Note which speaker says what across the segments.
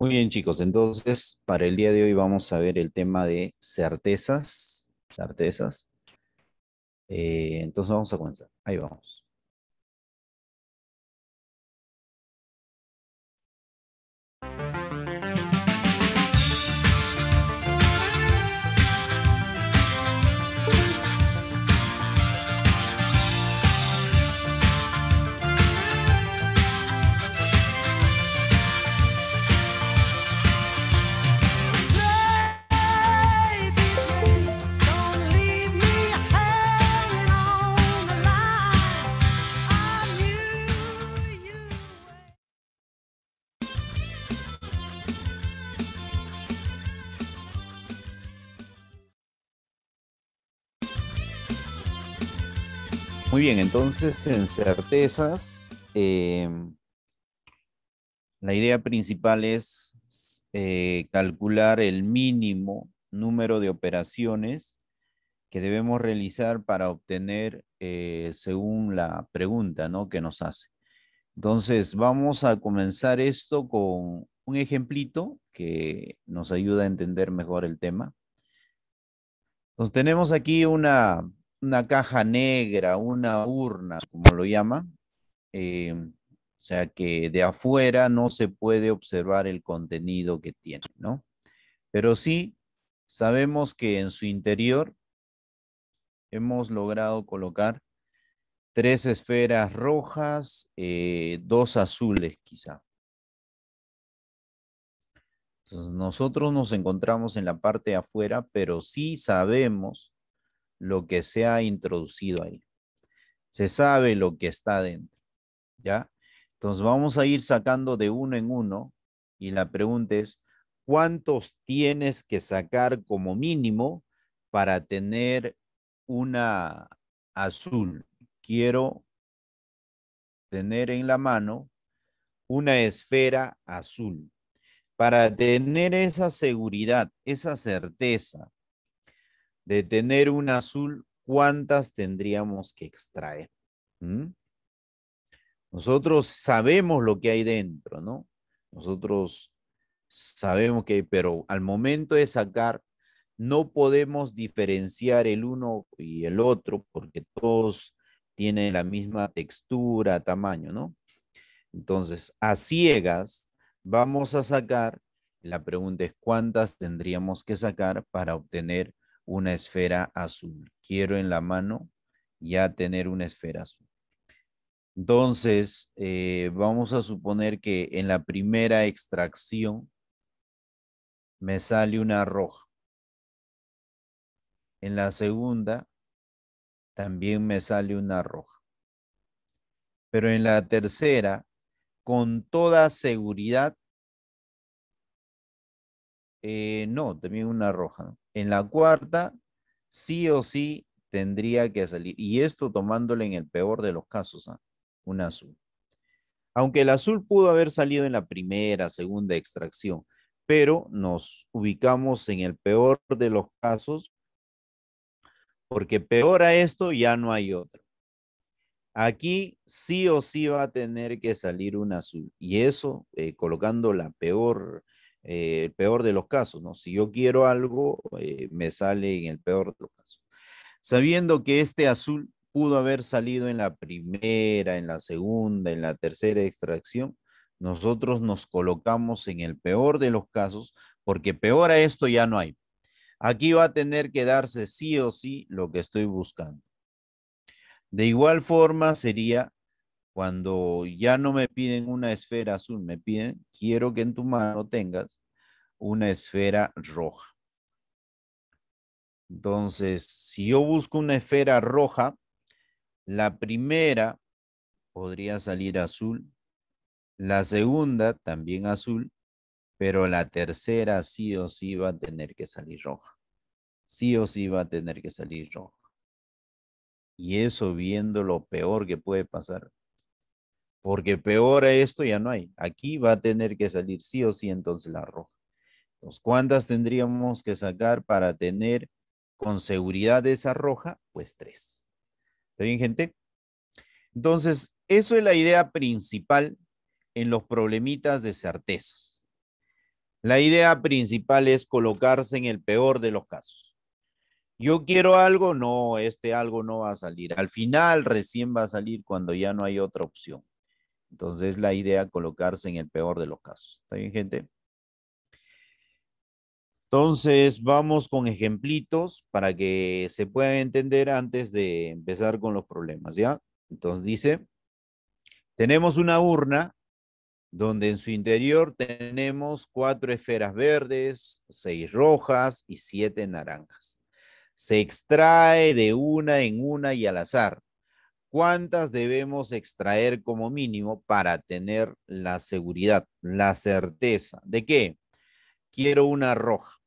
Speaker 1: Muy bien, chicos.
Speaker 2: Entonces, para el día de hoy vamos a ver el tema de certezas. Certezas. Eh, entonces vamos a comenzar. Ahí vamos. Muy bien, entonces en certezas, em, la idea principal es eh, calcular el mínimo número de operaciones que debemos realizar para obtener eh, según la pregunta ¿no? que nos hace. Entonces vamos a comenzar esto con un ejemplito que nos ayuda a entender mejor el tema. Entonces tenemos aquí una una caja negra, una urna, como lo llama eh, o sea que de afuera no se puede observar el contenido que tiene, ¿no? Pero sí sabemos que en su interior hemos logrado colocar tres esferas rojas, eh, dos azules quizá. Entonces nosotros nos encontramos en la parte de afuera, pero sí sabemos lo que se ha introducido ahí. Se sabe lo que está dentro, ¿ya? Entonces vamos a ir sacando de uno en uno y la pregunta es, ¿cuántos tienes que sacar como mínimo para tener una azul? Quiero tener en la mano una esfera azul. Para tener esa seguridad, esa certeza de tener un azul, ¿cuántas tendríamos que extraer? ¿Mm? Nosotros sabemos lo que hay dentro, ¿no? Nosotros sabemos que, pero al momento de sacar, no podemos diferenciar el uno y el otro porque todos tienen la misma textura, tamaño, ¿no? Entonces, a ciegas vamos a sacar, la pregunta es cuántas tendríamos que sacar para obtener una esfera azul. Quiero en la mano ya tener una esfera azul. Entonces, eh, vamos a suponer que en la primera extracción me sale una roja. En la segunda también me sale una roja. Pero en la tercera, con toda seguridad, eh, no, también una roja. En la cuarta, sí o sí tendría que salir. Y esto tomándole en el peor de los casos, ¿ah? un azul. Aunque el azul pudo haber salido en la primera, segunda extracción, pero nos ubicamos en el peor de los casos, porque peor a esto ya no hay otro. Aquí sí o sí va a tener que salir un azul, y eso eh, colocando la peor eh, el peor de los casos, ¿no? Si yo quiero algo, eh, me sale en el peor de los casos. Sabiendo que este azul pudo haber salido en la primera, en la segunda, en la tercera extracción, nosotros nos colocamos en el peor de los casos, porque peor a esto ya no hay. Aquí va a tener que darse sí o sí lo que estoy buscando. De igual forma sería cuando ya no me piden una esfera azul, me piden, quiero que en tu mano tengas una esfera roja. Entonces, si yo busco una esfera roja, la primera podría salir azul, la segunda también azul, pero la tercera sí o sí va a tener que salir roja. Sí o sí va a tener que salir roja. Y eso viendo lo peor que puede pasar porque peor a esto ya no hay. Aquí va a tener que salir sí o sí entonces la roja. Entonces, ¿cuántas tendríamos que sacar para tener con seguridad esa roja? Pues tres. ¿Está bien, gente? Entonces, eso es la idea principal en los problemitas de certezas. La idea principal es colocarse en el peor de los casos. Yo quiero algo, no, este algo no va a salir. Al final recién va a salir cuando ya no hay otra opción. Entonces, la idea colocarse en el peor de los casos. ¿Está bien, gente? Entonces, vamos con ejemplitos para que se puedan entender antes de empezar con los problemas, ¿ya? Entonces dice, tenemos una urna donde en su interior tenemos cuatro esferas verdes, seis rojas y siete naranjas. Se extrae de una en una y al azar ¿Cuántas debemos extraer como mínimo para tener la seguridad, la certeza? ¿De qué? Quiero una roja.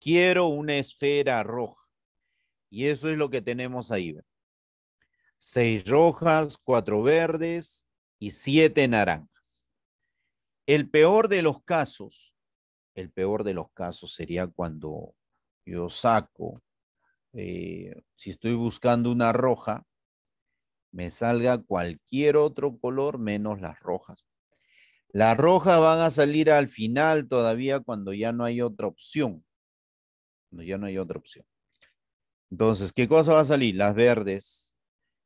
Speaker 2: Quiero una esfera roja. Y eso es lo que tenemos ahí. Seis rojas, cuatro verdes y siete naranjas. El peor de los casos, el peor de los casos sería cuando yo saco, eh, si estoy buscando una roja, me salga cualquier otro color menos las rojas. Las rojas van a salir al final todavía cuando ya no hay otra opción. Cuando ya no hay otra opción. Entonces, ¿qué cosa va a salir? Las verdes.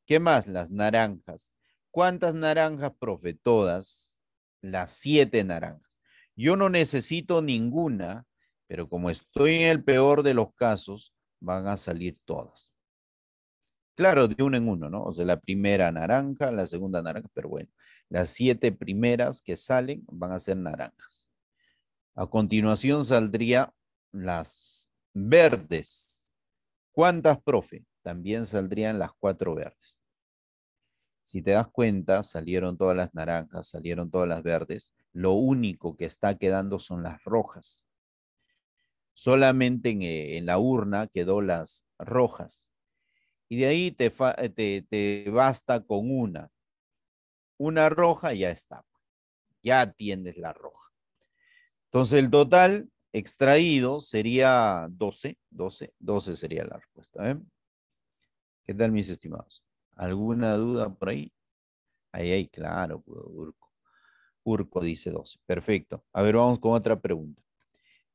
Speaker 2: ¿Qué más? Las naranjas. ¿Cuántas naranjas, profe? Todas. Las siete naranjas. Yo no necesito ninguna, pero como estoy en el peor de los casos, van a salir todas. Claro, de uno en uno, ¿no? O sea, la primera naranja, la segunda naranja, pero bueno, las siete primeras que salen van a ser naranjas. A continuación saldrían las verdes. ¿Cuántas, profe? También saldrían las cuatro verdes. Si te das cuenta, salieron todas las naranjas, salieron todas las verdes. Lo único que está quedando son las rojas. Solamente en, eh, en la urna quedó las rojas y de ahí eh, te, basta con una. Una roja ya está. Ya tienes la roja. Entonces el total extraído sería 12, 12, 12 sería la respuesta. ¿eh? ¿Qué tal, mis estimados? ¿Alguna duda por ahí? Ahí, ahí, claro, Urco. Urco dice 12. Perfecto. A ver, vamos con otra pregunta.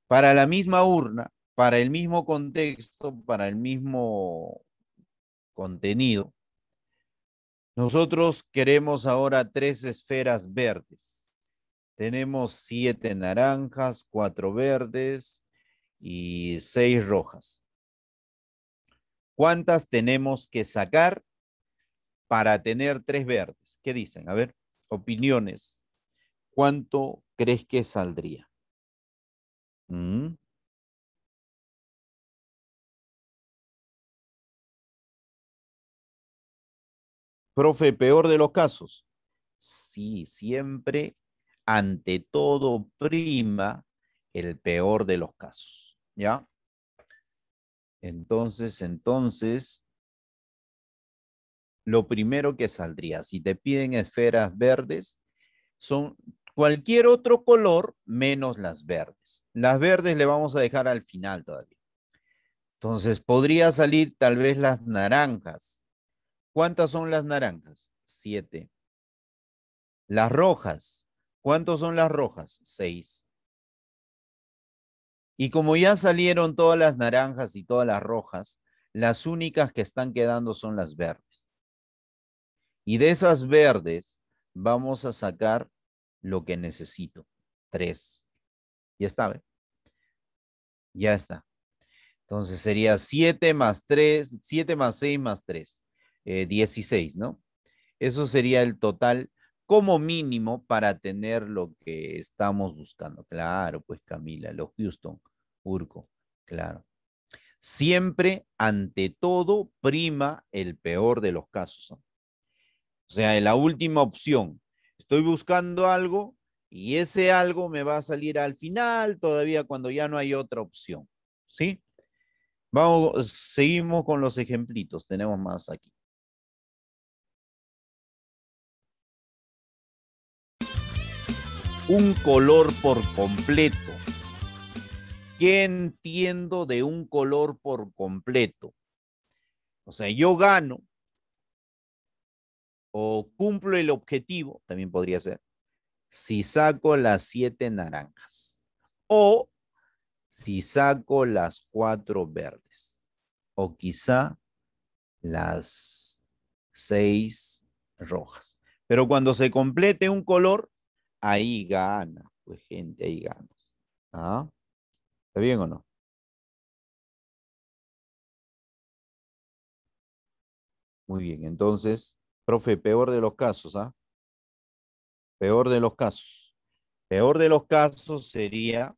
Speaker 2: Para la misma urna, para el mismo contexto, para el mismo contenido, nosotros queremos ahora tres esferas verdes. Tenemos siete naranjas, cuatro verdes y seis rojas. ¿Cuántas tenemos que sacar para tener tres verdes? ¿Qué dicen? A ver, opiniones. ¿Cuánto crees que saldría? ¿Mm? Profe, peor de los casos. Sí, siempre, ante todo, prima el peor de los casos. ¿Ya? Entonces, entonces, lo primero que saldría, si te piden esferas verdes, son cualquier otro color menos las verdes. Las verdes le vamos a dejar al final todavía. Entonces, podría salir tal vez las naranjas, ¿Cuántas son las naranjas? Siete. Las rojas. ¿Cuántas son las rojas? Seis. Y como ya salieron todas las naranjas y todas las rojas, las únicas que están quedando son las verdes. Y de esas verdes vamos a sacar lo que necesito. Tres. Ya está. Ya está. Entonces sería siete más tres, siete más seis más tres. 16, eh, ¿no? Eso sería el total como mínimo para tener lo que estamos buscando. Claro, pues Camila, los Houston, Urco, claro. Siempre, ante todo, prima el peor de los casos. O sea, la última opción. Estoy buscando algo y ese algo me va a salir al final, todavía cuando ya no hay otra opción. ¿Sí? Vamos, seguimos con los ejemplitos. Tenemos más aquí. un color por completo. ¿Qué entiendo de un color por completo? O sea, yo gano o cumplo el objetivo, también podría ser, si saco las siete naranjas o si saco las cuatro verdes o quizá las seis rojas. Pero cuando se complete un color, ahí ganas, pues gente, ahí ganas. ¿Ah? ¿Está bien o no? Muy bien, entonces, profe, peor de los casos, ¿ah? Peor de los casos. Peor de los casos sería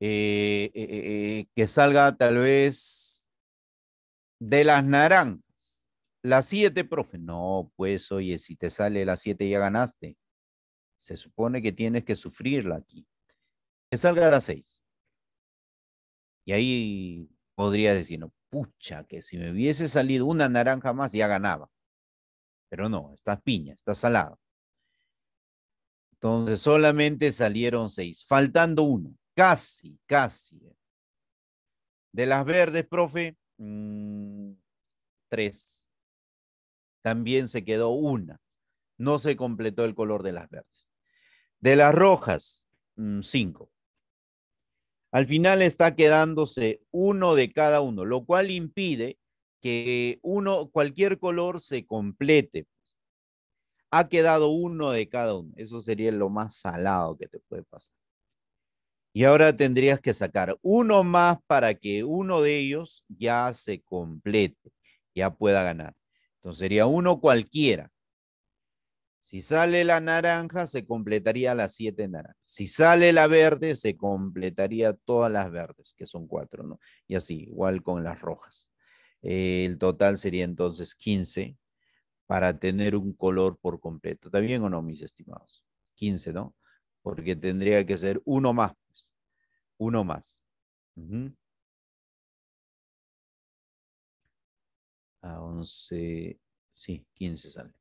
Speaker 2: eh, eh, eh, que salga tal vez de las naranjas las siete, profe. No, pues oye, si te sale las siete ya ganaste. Se supone que tienes que sufrirla aquí. Que salga la las seis. Y ahí podría decir, no, pucha, que si me hubiese salido una naranja más ya ganaba. Pero no, está piña, está salado. Entonces solamente salieron seis, faltando uno, casi, casi. Eh. De las verdes, profe, mm, tres también se quedó una. No se completó el color de las verdes. De las rojas, mm, cinco. Al final está quedándose uno de cada uno, lo cual impide que uno, cualquier color se complete. Ha quedado uno de cada uno. Eso sería lo más salado que te puede pasar. Y ahora tendrías que sacar uno más para que uno de ellos ya se complete, ya pueda ganar. Entonces sería uno cualquiera. Si sale la naranja, se completaría las siete naranjas. Si sale la verde, se completaría todas las verdes, que son cuatro, ¿no? Y así, igual con las rojas. Eh, el total sería entonces 15 para tener un color por completo. ¿Está bien o no, mis estimados? 15, ¿no? Porque tendría que ser uno más. Pues. Uno más. a 11, sí, 15 sale.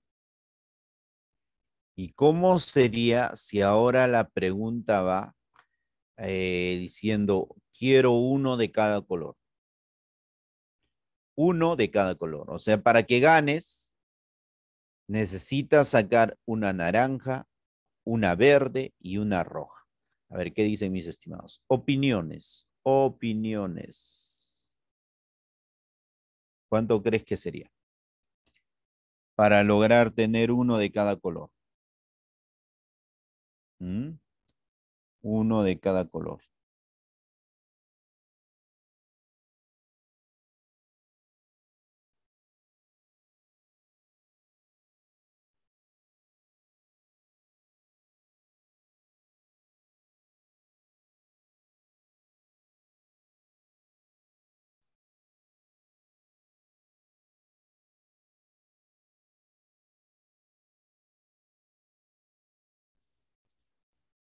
Speaker 2: ¿Y cómo sería si ahora la pregunta va eh, diciendo, quiero uno de cada color? Uno de cada color. O sea, para que ganes, necesitas sacar una naranja, una verde y una roja. A ver, ¿qué dicen mis estimados? Opiniones, opiniones. ¿Cuánto crees que sería? Para lograr
Speaker 1: tener uno de cada color. ¿Mm? Uno de cada color.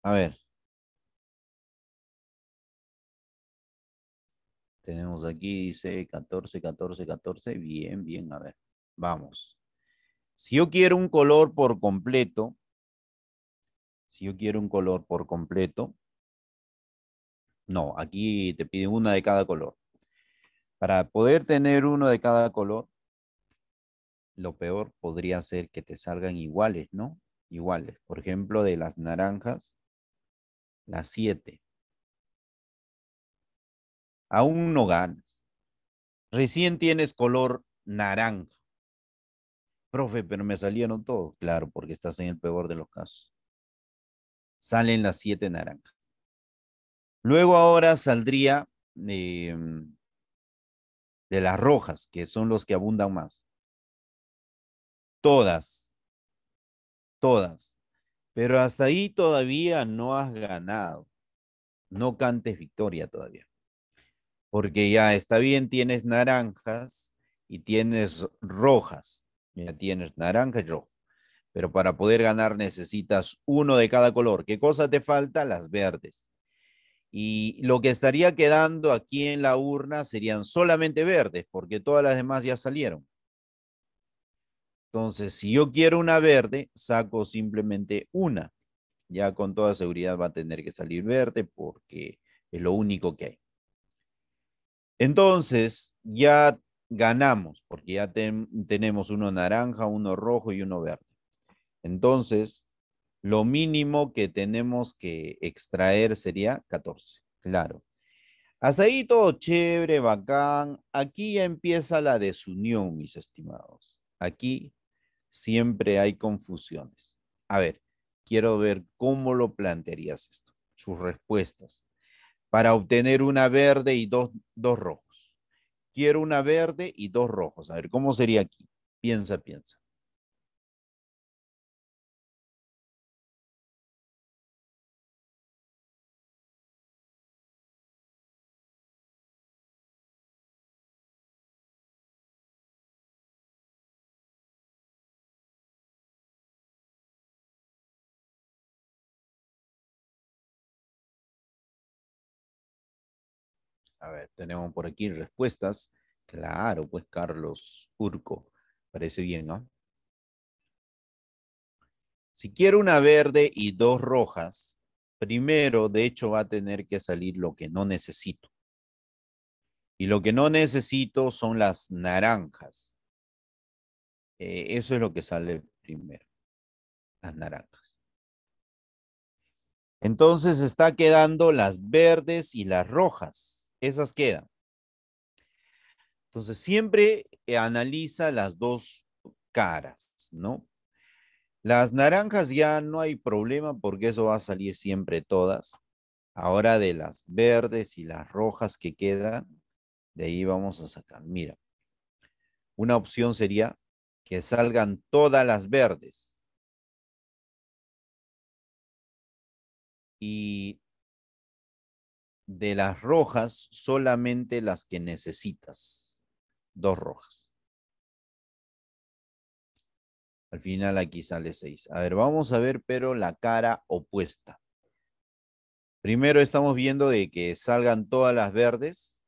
Speaker 1: A ver. Tenemos aquí,
Speaker 2: dice 14, 14, 14. Bien, bien, a ver. Vamos. Si yo quiero un color por completo, si yo quiero un color por completo, no, aquí te pide una de cada color. Para poder tener uno de cada color, lo peor podría ser que te salgan iguales, ¿no? Iguales. Por ejemplo, de las naranjas, las siete. Aún no ganas. Recién tienes color naranja. Profe, pero me salieron todos. Claro, porque estás en el peor de los casos. Salen las siete naranjas. Luego ahora saldría em, de las rojas, que son los que abundan más. Todas, todas, pero hasta ahí todavía no has ganado. No cantes victoria todavía. Porque ya está bien, tienes naranjas y tienes rojas. Ya tienes naranja y rojo. Pero para poder ganar necesitas uno de cada color. ¿Qué cosa te falta? Las verdes. Y lo que estaría quedando aquí en la urna serían solamente verdes, porque todas las demás ya salieron. Entonces, si yo quiero una verde, saco simplemente una. Ya con toda seguridad va a tener que salir verde porque es lo único que hay. Entonces, ya ganamos porque ya tenemos uno naranja, uno rojo y uno verde. Entonces, lo mínimo que tenemos que extraer sería 14, claro. Hasta ahí todo chévere, bacán. Aquí ya empieza la desunión, mis estimados. Aquí siempre hay confusiones. A ver, quiero ver cómo lo plantearías esto, sus respuestas, para obtener una verde y dos, dos rojos. Quiero una verde y dos rojos. A ver, ¿cómo sería aquí? Piensa, piensa.
Speaker 1: A ver, tenemos por aquí respuestas.
Speaker 2: Claro, pues Carlos Urco. Parece bien, ¿no? Si quiero una verde y dos rojas, primero, de hecho, va a tener que salir lo que no necesito. Y lo que no necesito son las naranjas. Eh, eso es lo que sale primero, las naranjas. Entonces está quedando las verdes y las rojas. Esas quedan. Entonces, siempre eh, analiza las dos caras, ¿no? Las naranjas ya no hay problema porque eso va a salir siempre todas. Ahora de las verdes y las rojas que quedan, de ahí vamos a sacar. Mira, una opción sería que salgan todas las verdes.
Speaker 1: Y
Speaker 2: de las rojas solamente las que necesitas. Dos rojas. Al final aquí sale seis. A ver, vamos a ver, pero la cara opuesta. Primero estamos viendo de que salgan todas las verdes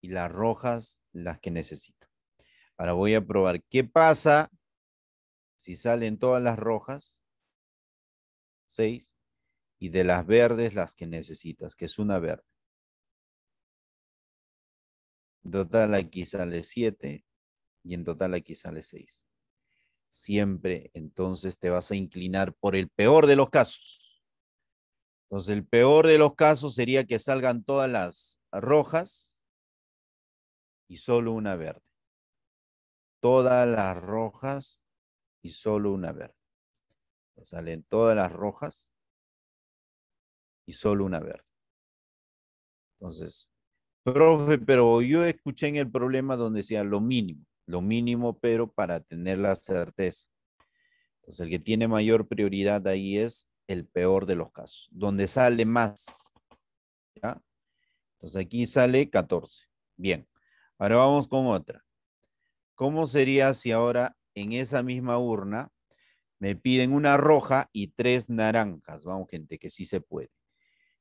Speaker 2: y las rojas las que necesito. Ahora voy a probar qué pasa si salen todas las rojas. Seis y de las verdes las que necesitas, que es una verde. En total aquí sale 7 y en total aquí sale 6. Siempre entonces te vas a inclinar por el peor de los casos. Entonces el peor de los casos sería que salgan todas las rojas y solo una verde. Todas las rojas y solo una verde. Salen todas las rojas y solo una verde. Entonces, profe, pero yo escuché en el problema donde decía lo mínimo, lo mínimo, pero para tener la certeza. Entonces, el que tiene mayor prioridad ahí es el peor de los casos, donde sale más. Entonces, aquí sale 14. Bien, ahora vamos con otra. ¿Cómo sería si ahora en esa misma urna me piden una roja y tres naranjas? Vamos, gente, que sí se puede.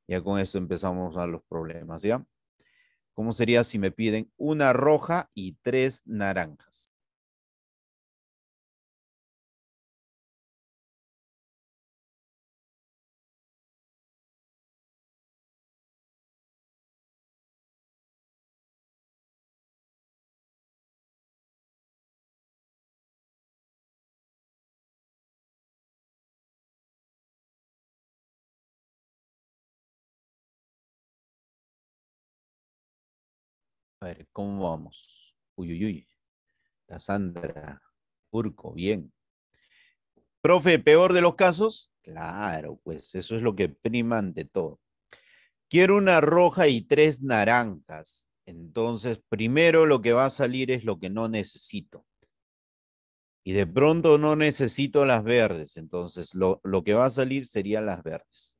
Speaker 2: Ya con esto empezamos a los problemas, ¿ya? ¿Cómo sería si me piden una roja y tres naranjas?
Speaker 1: A ver, ¿cómo
Speaker 2: vamos? Uy, uy. La Sandra. Urco, bien. Profe, peor de los casos. Claro, pues eso es lo que prima ante todo. Quiero una roja y tres naranjas. Entonces, primero lo que va a salir es lo que no necesito. Y de pronto no necesito las verdes. Entonces, lo, lo que va a salir serían las verdes.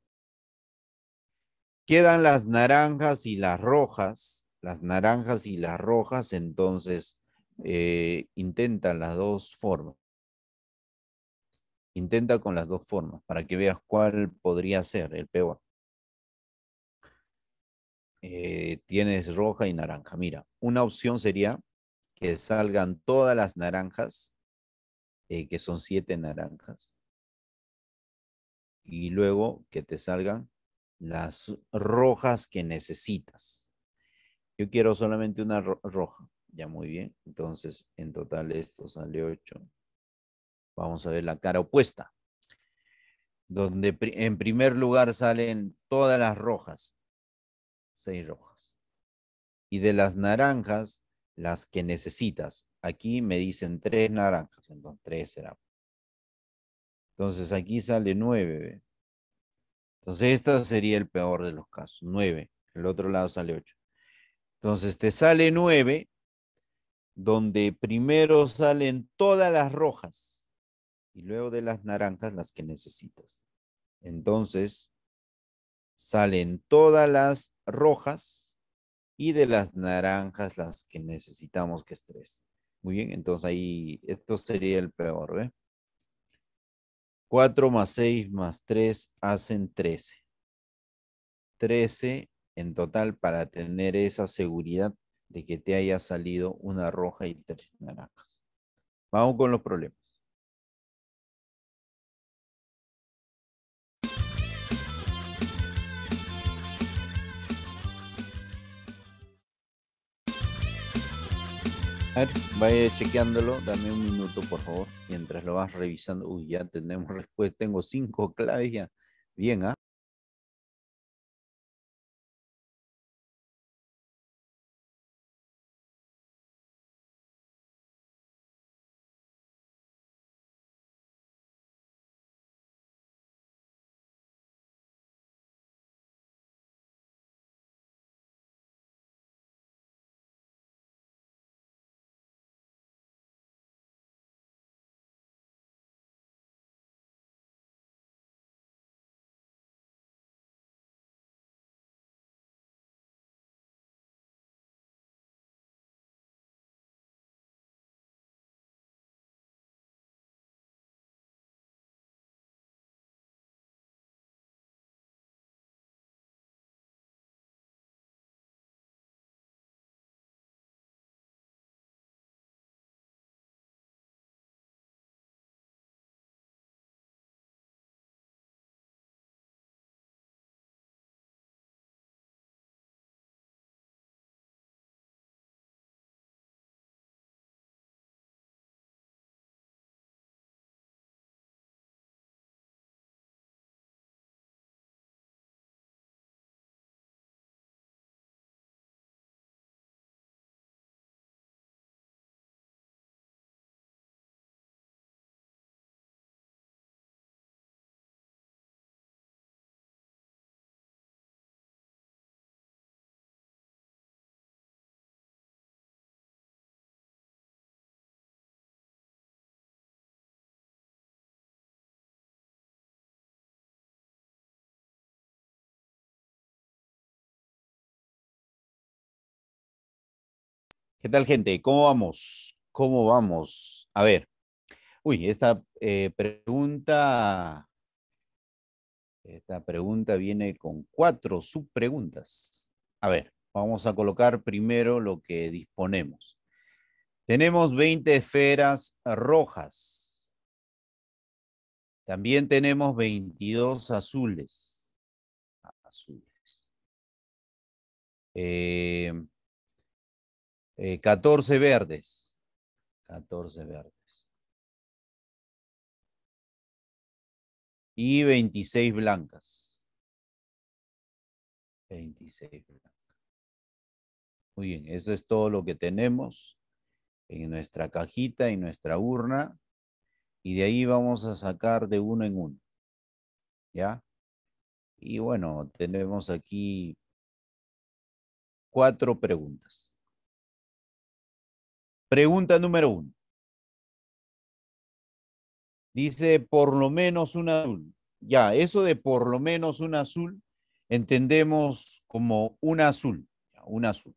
Speaker 2: Quedan las naranjas y las rojas las naranjas y las rojas, entonces eh, intenta las dos formas. Intenta con las dos formas para que veas cuál podría ser el peor. Eh, tienes roja y naranja. Mira, una opción sería que salgan todas las naranjas, eh, que son siete naranjas. Y luego que te salgan las rojas que necesitas. Yo quiero solamente una roja. Ya muy bien. Entonces, en total esto sale 8. Vamos a ver la cara opuesta. Donde en primer lugar salen todas las rojas. Seis rojas. Y de las naranjas, las que necesitas. Aquí me dicen tres naranjas. Entonces tres será. Entonces aquí sale 9. Entonces este sería el peor de los casos. 9. El otro lado sale 8. Entonces te sale 9, donde primero salen todas las rojas y luego de las naranjas las que necesitas. Entonces salen todas las rojas y de las naranjas las que necesitamos que es 3. Muy bien, entonces ahí esto sería el peor, ¿eh? 4 más 6 más 3 hacen 13. 13 en total para tener esa seguridad de que te haya salido una roja y tres naranjas. Vamos con los problemas. A ver, vaya chequeándolo, dame un minuto por favor, mientras lo vas revisando. Uy, ya tenemos respuesta, tengo cinco claves ya. Bien, ¿ah? ¿Qué tal, gente? ¿Cómo vamos? ¿Cómo vamos? A ver. Uy, esta eh, pregunta. Esta pregunta viene con cuatro subpreguntas. A ver, vamos a colocar primero lo que disponemos. Tenemos 20 esferas rojas. También tenemos 22 azules.
Speaker 1: Azules. Eh, 14 eh, verdes. 14 verdes. Y 26 blancas.
Speaker 2: 26 blancas. Muy bien, eso es todo lo que tenemos en nuestra cajita y nuestra urna. Y de ahí vamos a sacar de uno en uno. ¿Ya? Y bueno, tenemos aquí cuatro preguntas. Pregunta número uno. Dice por lo menos un azul. Ya, eso de por lo menos un azul entendemos como un azul, azul.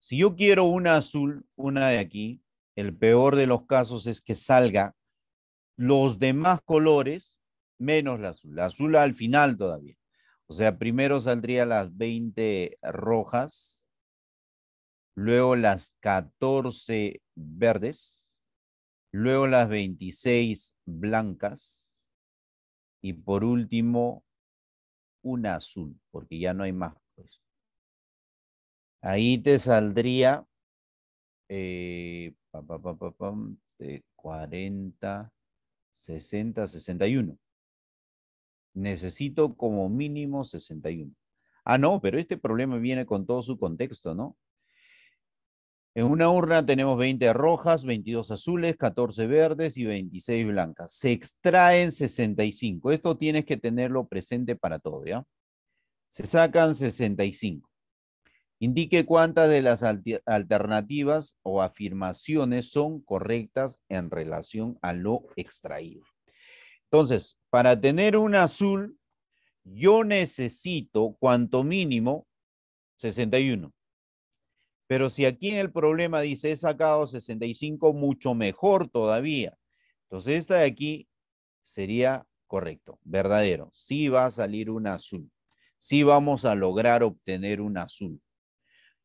Speaker 2: Si yo quiero una azul, una de aquí, el peor de los casos es que salga los demás colores menos la azul. La azul al final todavía. O sea, primero saldría las 20 rojas, luego las 14 verdes, luego las 26 blancas y por último una azul, porque ya no hay más. Pues. Ahí te saldría 40, 60, 61. Necesito como mínimo 61. Ah, no, pero este problema viene con todo su contexto, ¿no? En una urna tenemos 20 rojas, 22 azules, 14 verdes y 26 blancas. Se extraen 65. Esto tienes que tenerlo presente para todo, ¿ya? Se sacan 65. Indique cuántas de las alternativas o afirmaciones son correctas en relación a lo extraído. Entonces, para tener un azul, yo necesito cuanto mínimo 61. Pero si aquí en el problema dice he sacado 65, mucho mejor todavía. Entonces esta de aquí sería correcto, verdadero. Sí va a salir un azul. Sí vamos a lograr obtener un azul.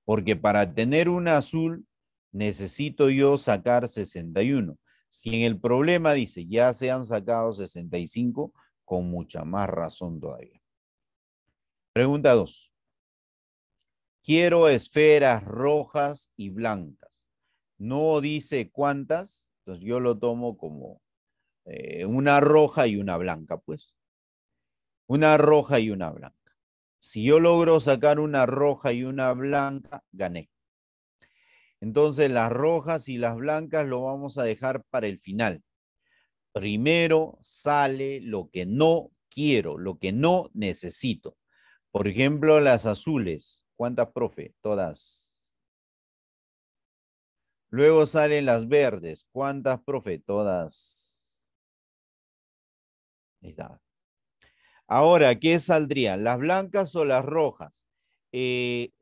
Speaker 2: Porque para tener un azul necesito yo sacar 61. Si en el problema dice ya se han sacado 65, con mucha más razón todavía. Pregunta 2. Quiero esferas rojas y blancas. No dice cuántas, entonces yo lo tomo como eh, una roja y una blanca, pues. Una roja y una blanca. Si yo logro sacar una roja y una blanca, gané. Entonces las rojas y las blancas lo vamos a dejar para el final. Primero sale lo que no quiero, lo que no necesito. Por ejemplo, las azules. ¿Cuántas, profe? Todas. Luego salen las verdes. ¿Cuántas, profe? Todas. Ahí está. Ahora, ¿qué saldrían? ¿Las blancas o las rojas? Eh,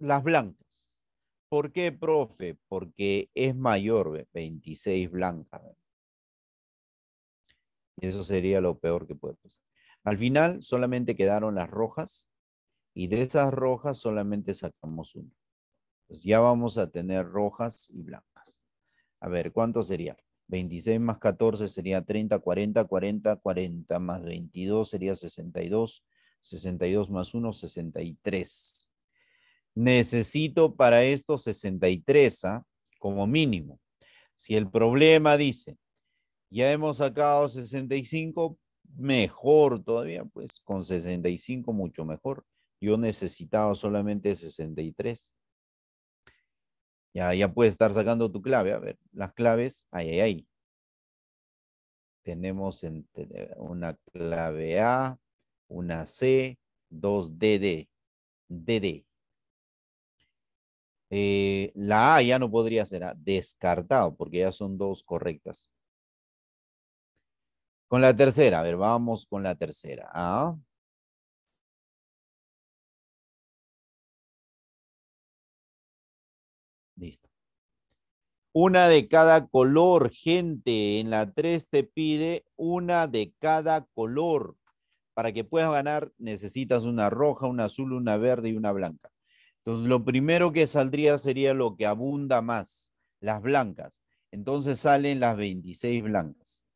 Speaker 2: las blancas. ¿Por qué, profe? Porque es mayor, 26 blancas. Eso sería lo peor que puede pasar. Al final solamente quedaron las rojas y de esas rojas solamente sacamos uno. Entonces ya vamos a tener rojas y blancas. A ver, ¿cuánto sería? 26 más 14 sería 30, 40, 40, 40 más 22 sería 62, 62 más 1, 63. Necesito para esto 63 ¿ah? como mínimo. Si el problema dice, ya hemos sacado 65, mejor todavía, pues con 65 mucho mejor. Yo necesitaba solamente 63. Ya, ya puedes estar sacando tu clave. A ver, las claves, ahí, ahí, ahí. Tenemos eh, una clave A, una C, Dos dd DD. Eh, la A ya no podría ser A. Ah, descartado porque ya son dos correctas. Con la tercera, a ver, vamos con la tercera. A. ¿ah? Listo. Una de cada color, gente. En la 3 te pide una de cada color. Para que puedas ganar necesitas una roja, una azul, una verde y una blanca. Entonces, lo primero que saldría sería lo que abunda más, las blancas. Entonces salen las 26 blancas.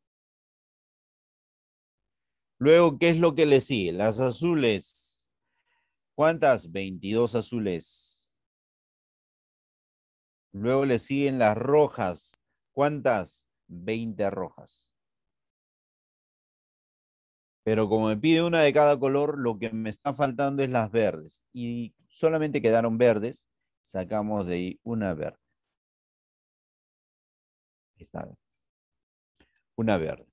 Speaker 2: Luego, ¿qué es lo que le sigue? Las azules. ¿Cuántas? 22 azules. Luego le siguen las rojas. ¿Cuántas? 20 rojas. Pero como me pide una de cada color, lo que me está faltando es las verdes. Y solamente quedaron verdes. Sacamos de ahí una verde. Está Una verde.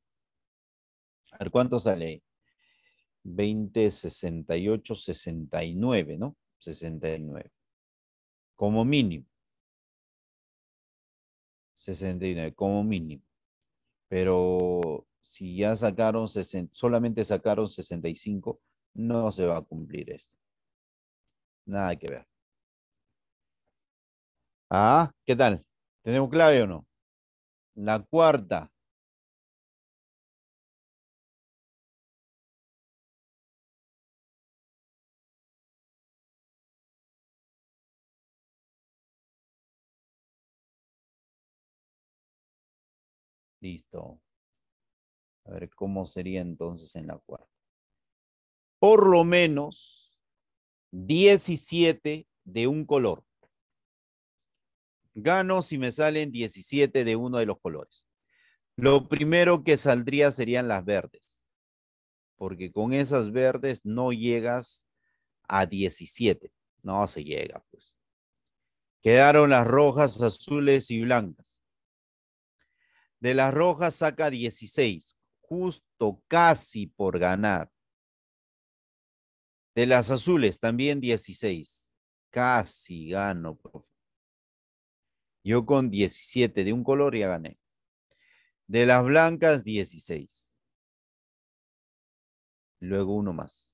Speaker 2: A ver, ¿cuánto sale ahí? 20, 68, 69, ¿no? 69. Como mínimo. 69 como mínimo. Pero si ya sacaron 60, solamente sacaron 65, no se va a cumplir esto. Nada que ver. Ah, ¿qué tal? ¿Tenemos clave o no? La cuarta,
Speaker 1: Listo.
Speaker 2: A ver cómo sería entonces en la cuarta. Por lo menos 17 de un color. Gano si me salen 17 de uno de los colores. Lo primero que saldría serían las verdes, porque con esas verdes no llegas a 17. No se llega, pues. Quedaron las rojas, azules y blancas de las rojas saca 16, justo casi por ganar. De las azules también 16, casi gano, profe. Yo con 17 de un color ya gané. De las blancas 16. Luego uno más.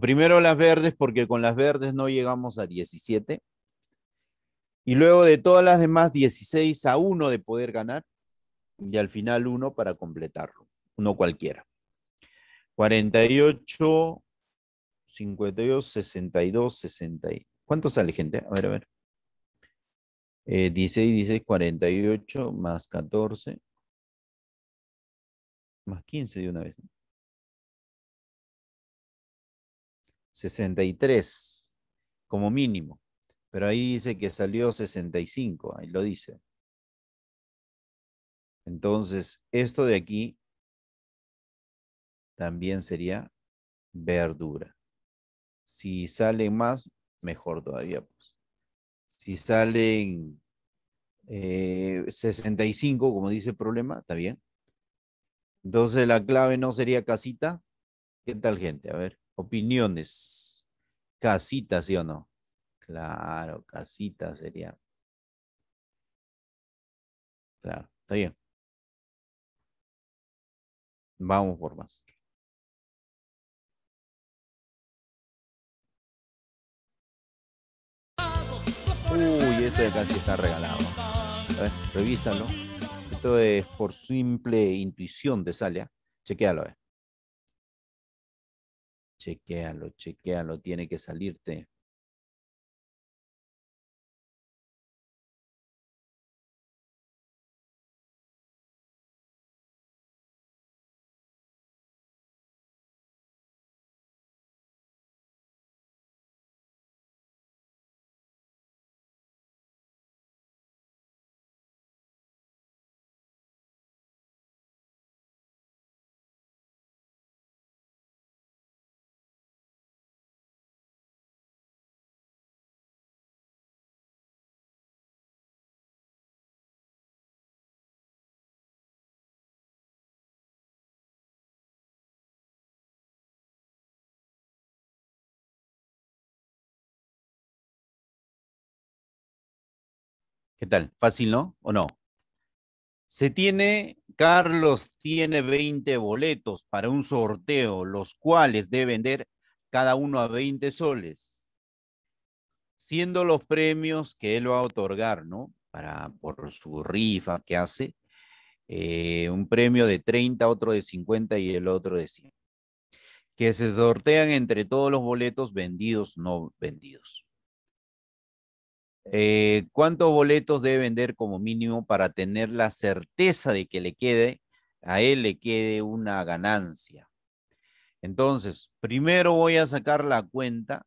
Speaker 2: primero las verdes, porque con las verdes no llegamos a 17. Y luego de todas las demás, 16 a 1 de poder ganar. Y al final 1 para completarlo. Uno cualquiera. 48, 52, 62, 60. ¿Cuánto sale, gente? A ver, a ver. 16, 16, 48 más 14. Más 15 de una vez. 63 como mínimo, pero ahí dice que salió 65, ahí lo dice. Entonces, esto de aquí también sería verdura. Si salen más, mejor todavía. Pues. Si salen 65, eh, como dice el problema, está bien. Entonces la clave no sería casita. ¿Qué tal gente? A ver. Opiniones. casitas, ¿sí o no? Claro, casita sería. Claro,
Speaker 1: está bien. Vamos por más.
Speaker 2: Uy, este casi está regalado. A ver, revísalo. Esto es por simple intuición de Salia. Chequealo, eh. Chequealo, chequealo, tiene que salirte. ¿Qué tal? ¿Fácil, no? ¿O no? Se tiene, Carlos tiene 20 boletos para un sorteo, los cuales debe vender cada uno a 20 soles, siendo los premios que él va a otorgar, ¿no? Para, por su rifa que hace, eh, un premio de 30, otro de 50 y el otro de 100, que se sortean entre todos los boletos vendidos, no vendidos. Eh, ¿Cuántos boletos debe vender como mínimo para tener la certeza de que le quede, a él le quede una ganancia? Entonces, primero voy a sacar la cuenta,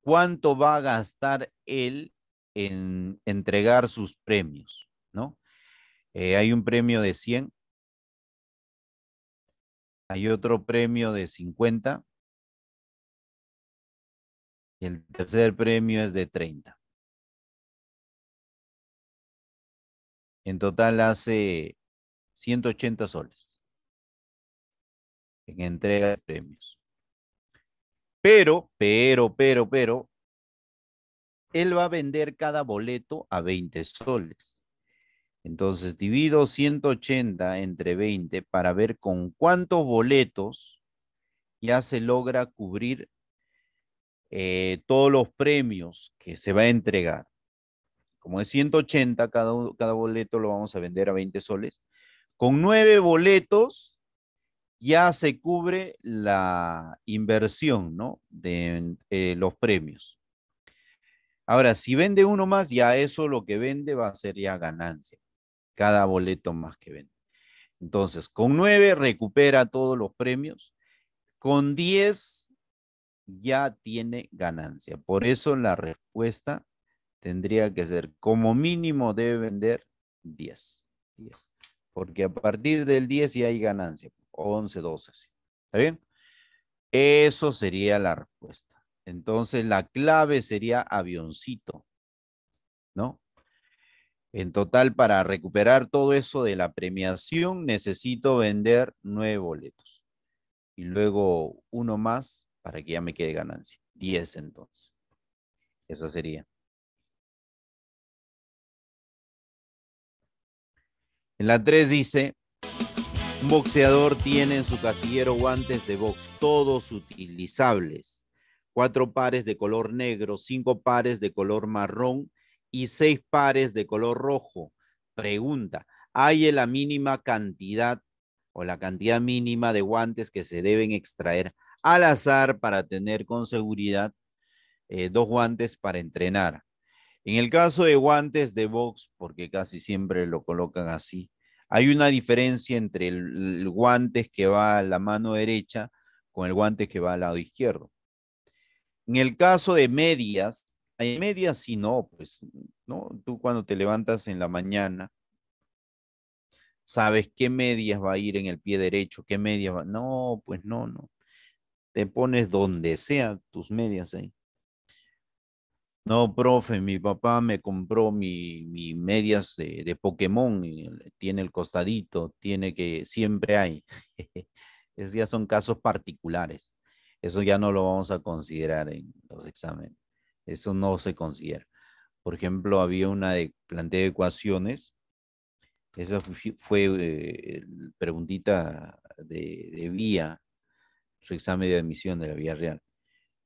Speaker 2: cuánto va a gastar él en entregar sus premios, ¿no? Eh, hay un premio de 100, hay otro premio de
Speaker 1: 50 y el tercer premio es de 30. En total
Speaker 2: hace 180 soles en entrega de premios. Pero, pero, pero, pero, él va a vender cada boleto a 20 soles. Entonces, divido 180 entre 20 para ver con cuántos boletos ya se logra cubrir eh, todos los premios que se va a entregar. Como es 180, cada, cada boleto lo vamos a vender a 20 soles. Con nueve boletos ya se cubre la inversión ¿no? de eh, los premios. Ahora, si vende uno más, ya eso lo que vende va a ser ya ganancia. Cada boleto más que vende. Entonces, con nueve recupera todos los premios. Con diez ya tiene ganancia. Por eso la respuesta tendría que ser como mínimo debe vender 10. 10. Porque a partir del 10 ya hay ganancia, 11, 12. Así. ¿Está bien? Eso sería la respuesta. Entonces la clave sería avioncito, ¿no? En total, para recuperar todo eso de la premiación, necesito vender nueve boletos. Y luego uno más para que ya me quede ganancia. Diez entonces. Esa sería. En la 3 dice, un boxeador tiene en su casillero guantes de box, todos utilizables, cuatro pares de color negro, cinco pares de color marrón y seis pares de color rojo. Pregunta, ¿hay la mínima cantidad o la cantidad mínima de guantes que se deben extraer al azar para tener con seguridad eh, dos guantes para entrenar? En el caso de guantes de box, porque casi siempre lo colocan así, hay una diferencia entre el, guante guantes que va a la mano derecha con el guante que va al lado izquierdo. En el caso de medias, hay medias y no, pues, ¿no? Tú cuando te levantas en la mañana, sabes qué medias va a ir en el pie derecho, qué medias va. No, pues no, no. Te pones donde sea tus medias ahí. No, profe, mi papá me compró mi, medias de, Pokémon, tiene el costadito, tiene que, siempre hay. Esos ya son casos particulares. Eso ya no lo vamos a considerar en los exámenes. Eso no se considera. Por ejemplo, había una de plantea de ecuaciones. Esa fue, eh, preguntita de vía, su examen de admisión de la vía real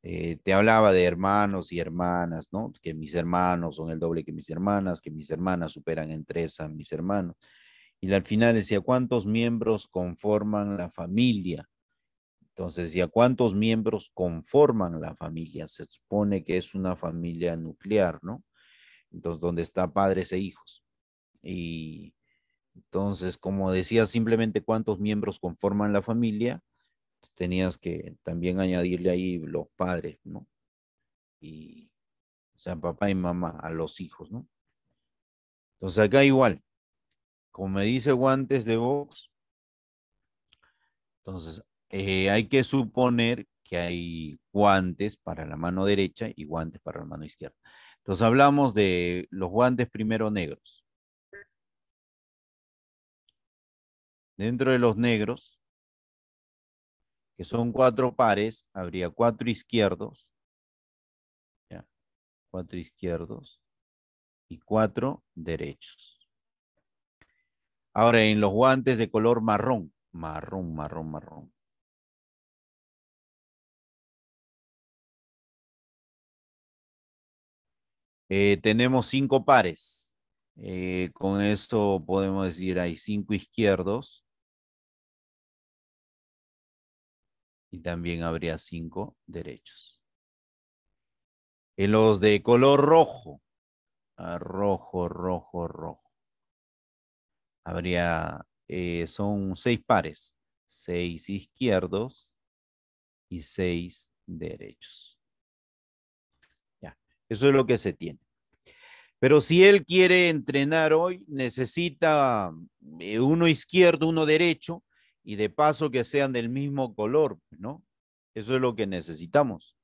Speaker 2: eh, te hablaba de hermanos y hermanas, ¿no? Que mis hermanos son el doble que mis hermanas, que mis hermanas superan en tres a mis hermanos. Y al final decía, ¿cuántos miembros conforman la familia? Entonces decía, ¿cuántos miembros conforman la familia? Se supone que es una familia nuclear, ¿no? Entonces, donde está padres e hijos. Y entonces, como decía, simplemente cuántos miembros conforman la familia, tenías que también añadirle ahí los padres, ¿no? Y, o sea, papá y mamá a los hijos, ¿no? Entonces acá igual, como me dice guantes de box, entonces eh, hay que suponer que hay guantes para la mano derecha y guantes para la mano izquierda. Entonces hablamos de los guantes primero negros. Dentro de los negros, que son cuatro pares, habría cuatro izquierdos, ¿ya? cuatro izquierdos y cuatro derechos. Ahora, en los guantes de color marrón, marrón, marrón, marrón. Eh, tenemos cinco pares. Eh, con esto podemos decir hay cinco izquierdos, y también habría cinco derechos. En los de color rojo, ah, rojo, rojo, rojo, habría, eh, son seis pares, seis izquierdos y seis derechos. Ya, eso es lo que se tiene. Pero si él quiere entrenar hoy, necesita eh, uno izquierdo, uno derecho, y de paso que sean del mismo color, ¿no? Eso es lo que necesitamos.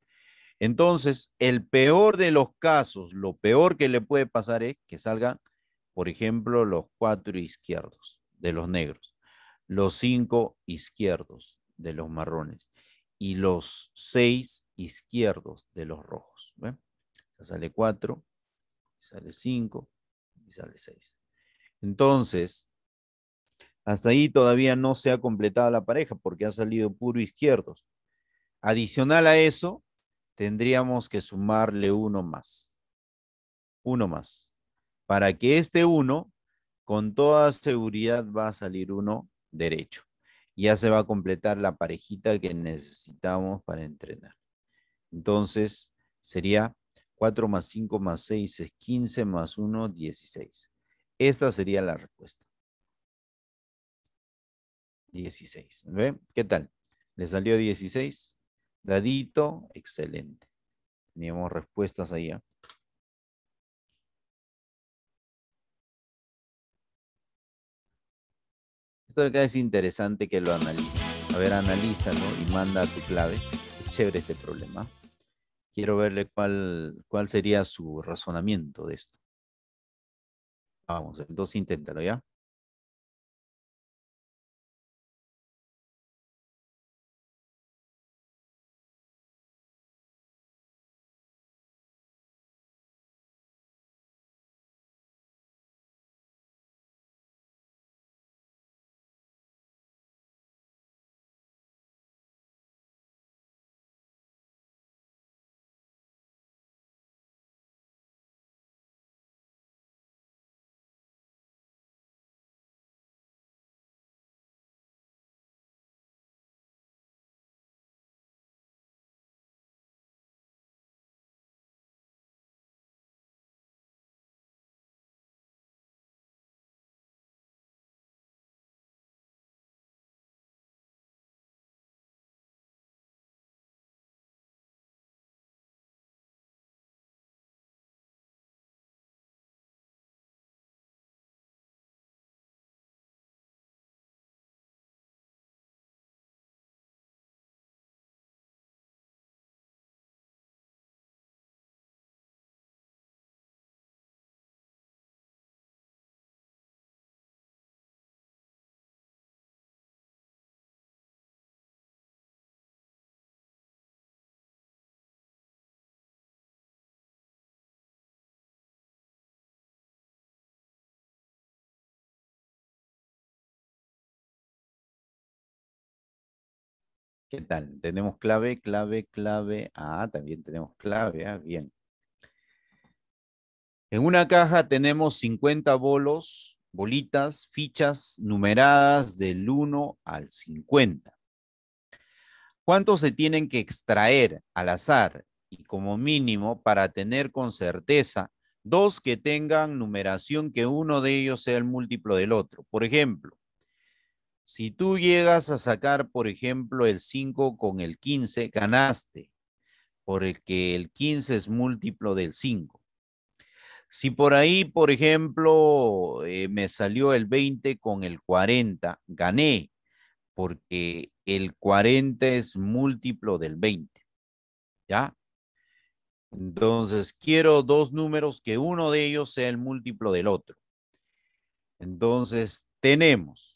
Speaker 2: Entonces, el peor de los casos, lo peor que le puede pasar es que salgan, por ejemplo, los cuatro izquierdos de los negros, los cinco izquierdos de los marrones y los seis izquierdos de los rojos. ¿ven? sale cuatro, sale cinco y sale seis. Entonces, hasta ahí todavía no se ha completado la pareja porque ha salido puro izquierdo. Adicional a eso, tendríamos que sumarle uno más. Uno más. Para que este uno, con toda seguridad, va a salir uno derecho. Ya se va a completar la parejita que necesitamos para entrenar. Entonces, sería 4 más 5 más 6 es 15 más 1, 16. Esta sería la respuesta. 16. ¿Ve? ¿Qué tal? ¿Le salió 16? Dadito, excelente. Teníamos respuestas ahí. ¿ah? Esto de acá es interesante que lo analices. A ver, analízalo y manda tu clave. Es chévere este problema. Quiero verle cuál, cuál sería su razonamiento de esto. Vamos, entonces inténtalo ya.
Speaker 1: ¿Qué tal? Tenemos
Speaker 2: clave, clave, clave. Ah, también tenemos clave. Ah, bien. En una caja tenemos 50 bolos, bolitas, fichas numeradas del 1 al 50. ¿Cuántos se tienen que extraer al azar y como mínimo para tener con certeza dos que tengan numeración que uno de ellos sea el múltiplo del otro? Por ejemplo, si tú llegas a sacar, por ejemplo, el 5 con el 15, ganaste, porque el 15 es múltiplo del 5. Si por ahí, por ejemplo, eh, me salió el 20 con el 40, gané, porque el 40 es múltiplo del 20. ¿Ya? Entonces, quiero dos números que uno de ellos sea el múltiplo del otro. Entonces, tenemos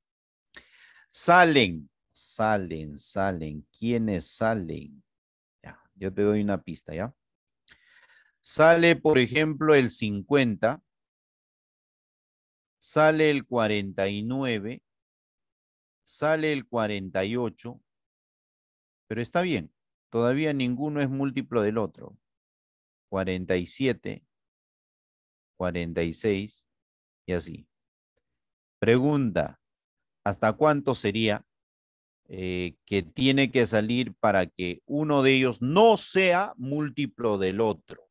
Speaker 2: Salen, salen, salen. ¿Quiénes salen? Ya, yo te doy una pista, ¿ya? Sale, por ejemplo, el 50. Sale el 49. Sale el 48. Pero está bien. Todavía ninguno es múltiplo del otro. 47. 46 y así. Pregunta, hasta cuánto sería eh, que tiene que salir para que uno de ellos no sea múltiplo del otro.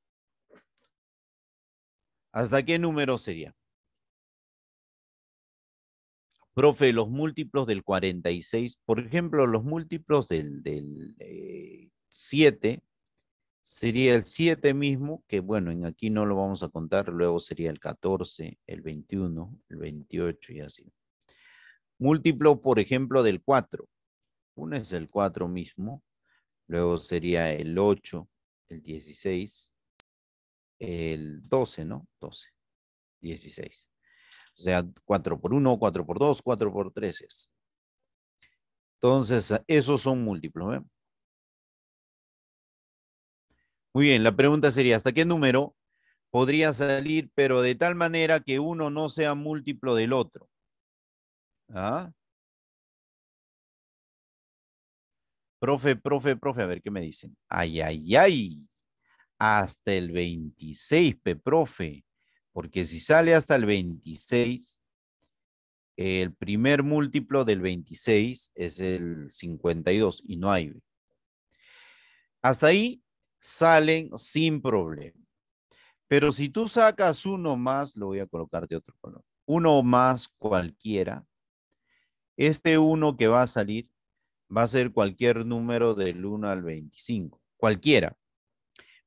Speaker 2: ¿Hasta qué número sería? Profe, los múltiplos del 46, por ejemplo, los múltiplos del, 7, eh, sería el 7 mismo, que bueno, en aquí no lo vamos a contar, luego sería el 14, el 21, el 28 y así. Múltiplo, por ejemplo, del 4. Uno es el 4 mismo, luego sería el 8, el 16, el 12, ¿no? 12, 16. O sea, 4 por 1, 4 por 2, 4 por 3 es. Entonces, esos son múltiplos. ¿eh? Muy bien, la pregunta sería, ¿hasta qué número podría salir, pero de tal manera que uno no sea múltiplo del otro? ¿Ah? Profe, profe, profe, a ver qué me dicen. Ay, ay, ay. Hasta el 26, profe. Porque si sale hasta el 26, el primer múltiplo del 26 es el 52 y no hay. Hasta ahí salen sin problema. Pero si tú sacas uno más, lo voy a colocar de otro color, uno más cualquiera, este 1 que va a salir va a ser cualquier número del 1 al 25, cualquiera.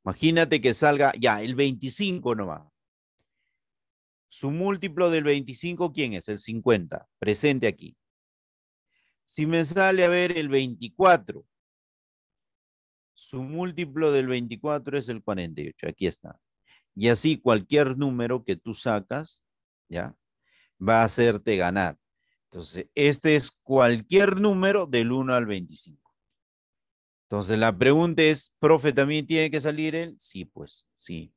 Speaker 2: Imagínate que salga ya el 25 nomás. Su múltiplo del 25, ¿quién es? El 50, presente aquí. Si me sale a ver el 24, su múltiplo del 24 es el 48, aquí está. Y así cualquier número que tú sacas, ¿ya? Va a hacerte ganar. Entonces, este es cualquier número del 1 al 25. Entonces, la pregunta es, profe, ¿también tiene que salir él? Sí, pues, sí.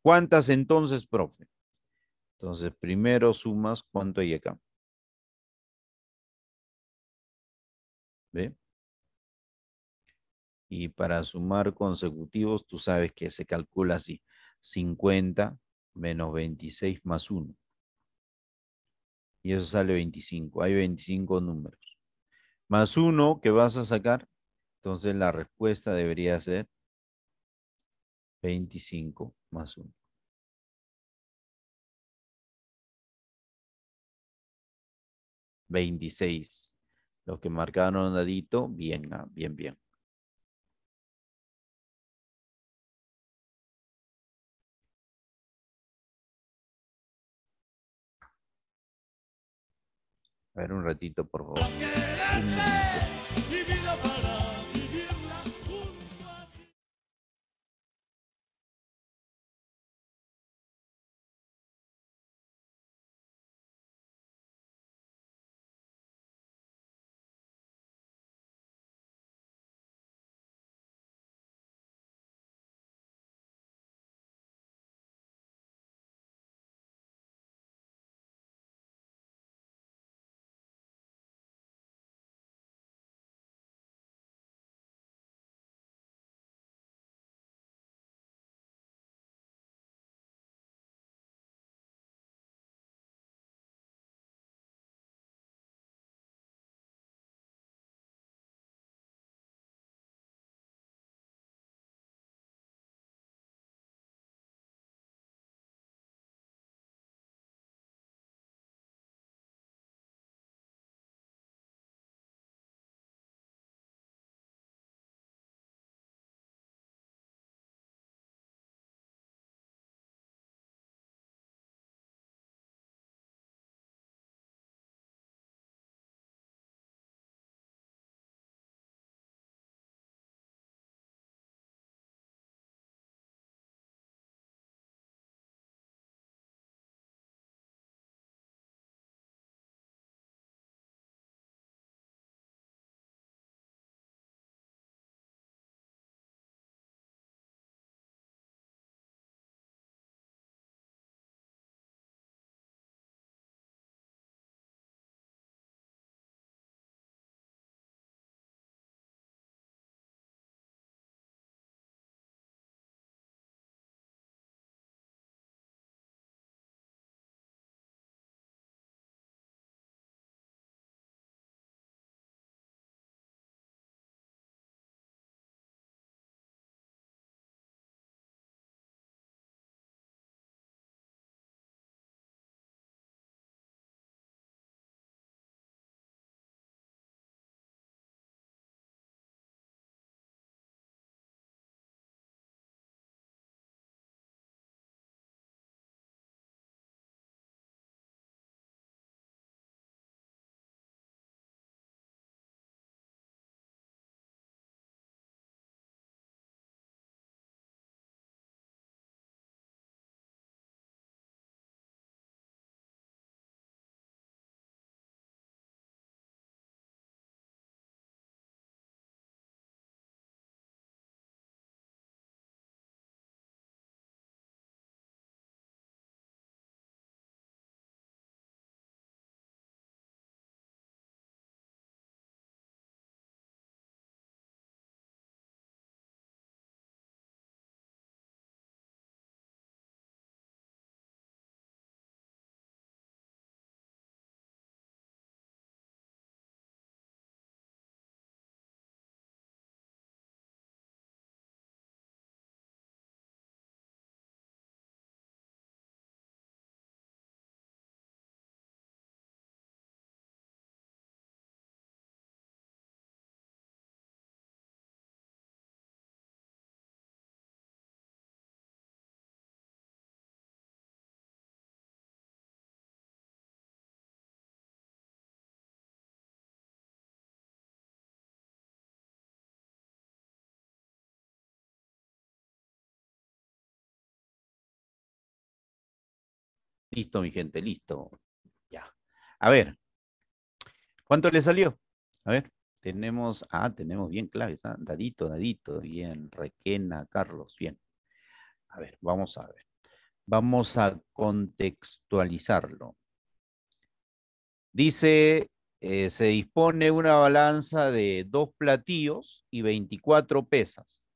Speaker 2: ¿Cuántas entonces, profe? Entonces, primero sumas cuánto hay acá. ¿Ve? Y para sumar consecutivos, tú sabes que se calcula así. 50 menos 26 más 1 y eso sale 25. Hay 25 números. Más uno que vas a sacar, entonces la respuesta debería ser 25 más 1.
Speaker 1: 26. Los que marcaron dadito, bien, ah, bien, bien. A ver,
Speaker 2: un ratito, por favor. Listo, mi gente, listo. Ya. A ver, ¿cuánto le salió? A ver, tenemos, ah, tenemos bien claves, ¿ah? dadito, dadito, bien, Requena, Carlos, bien. A ver, vamos a ver. Vamos a contextualizarlo. Dice, eh, se dispone una balanza de dos platillos y 24 pesas.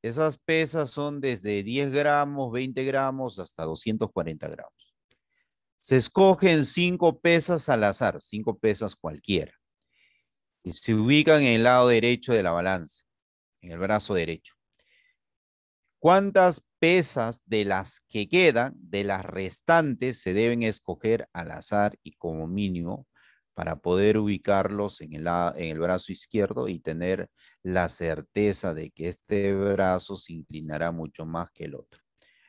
Speaker 2: Esas pesas son desde 10 gramos, 20 gramos hasta 240 gramos. Se escogen cinco pesas al azar, cinco pesas cualquiera, y se ubican en el lado derecho de la balanza, en el brazo derecho. ¿Cuántas pesas de las que quedan, de las restantes, se deben escoger al azar y como mínimo para poder ubicarlos en el, en el, brazo izquierdo y tener la certeza de que este brazo se inclinará mucho más que el otro.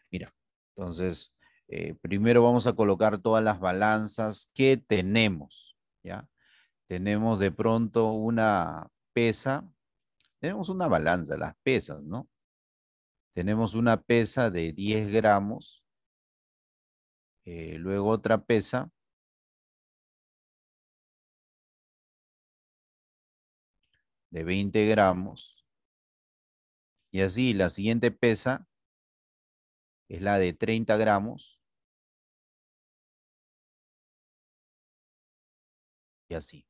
Speaker 2: Mira, entonces eh, primero vamos a colocar todas las balanzas que tenemos, ¿ya? Tenemos de pronto una pesa, tenemos una balanza, las pesas, ¿no? Tenemos una pesa de 10 gramos, eh, luego otra pesa
Speaker 1: de 20 gramos, y así la siguiente pesa es la de 30 gramos,
Speaker 2: y así.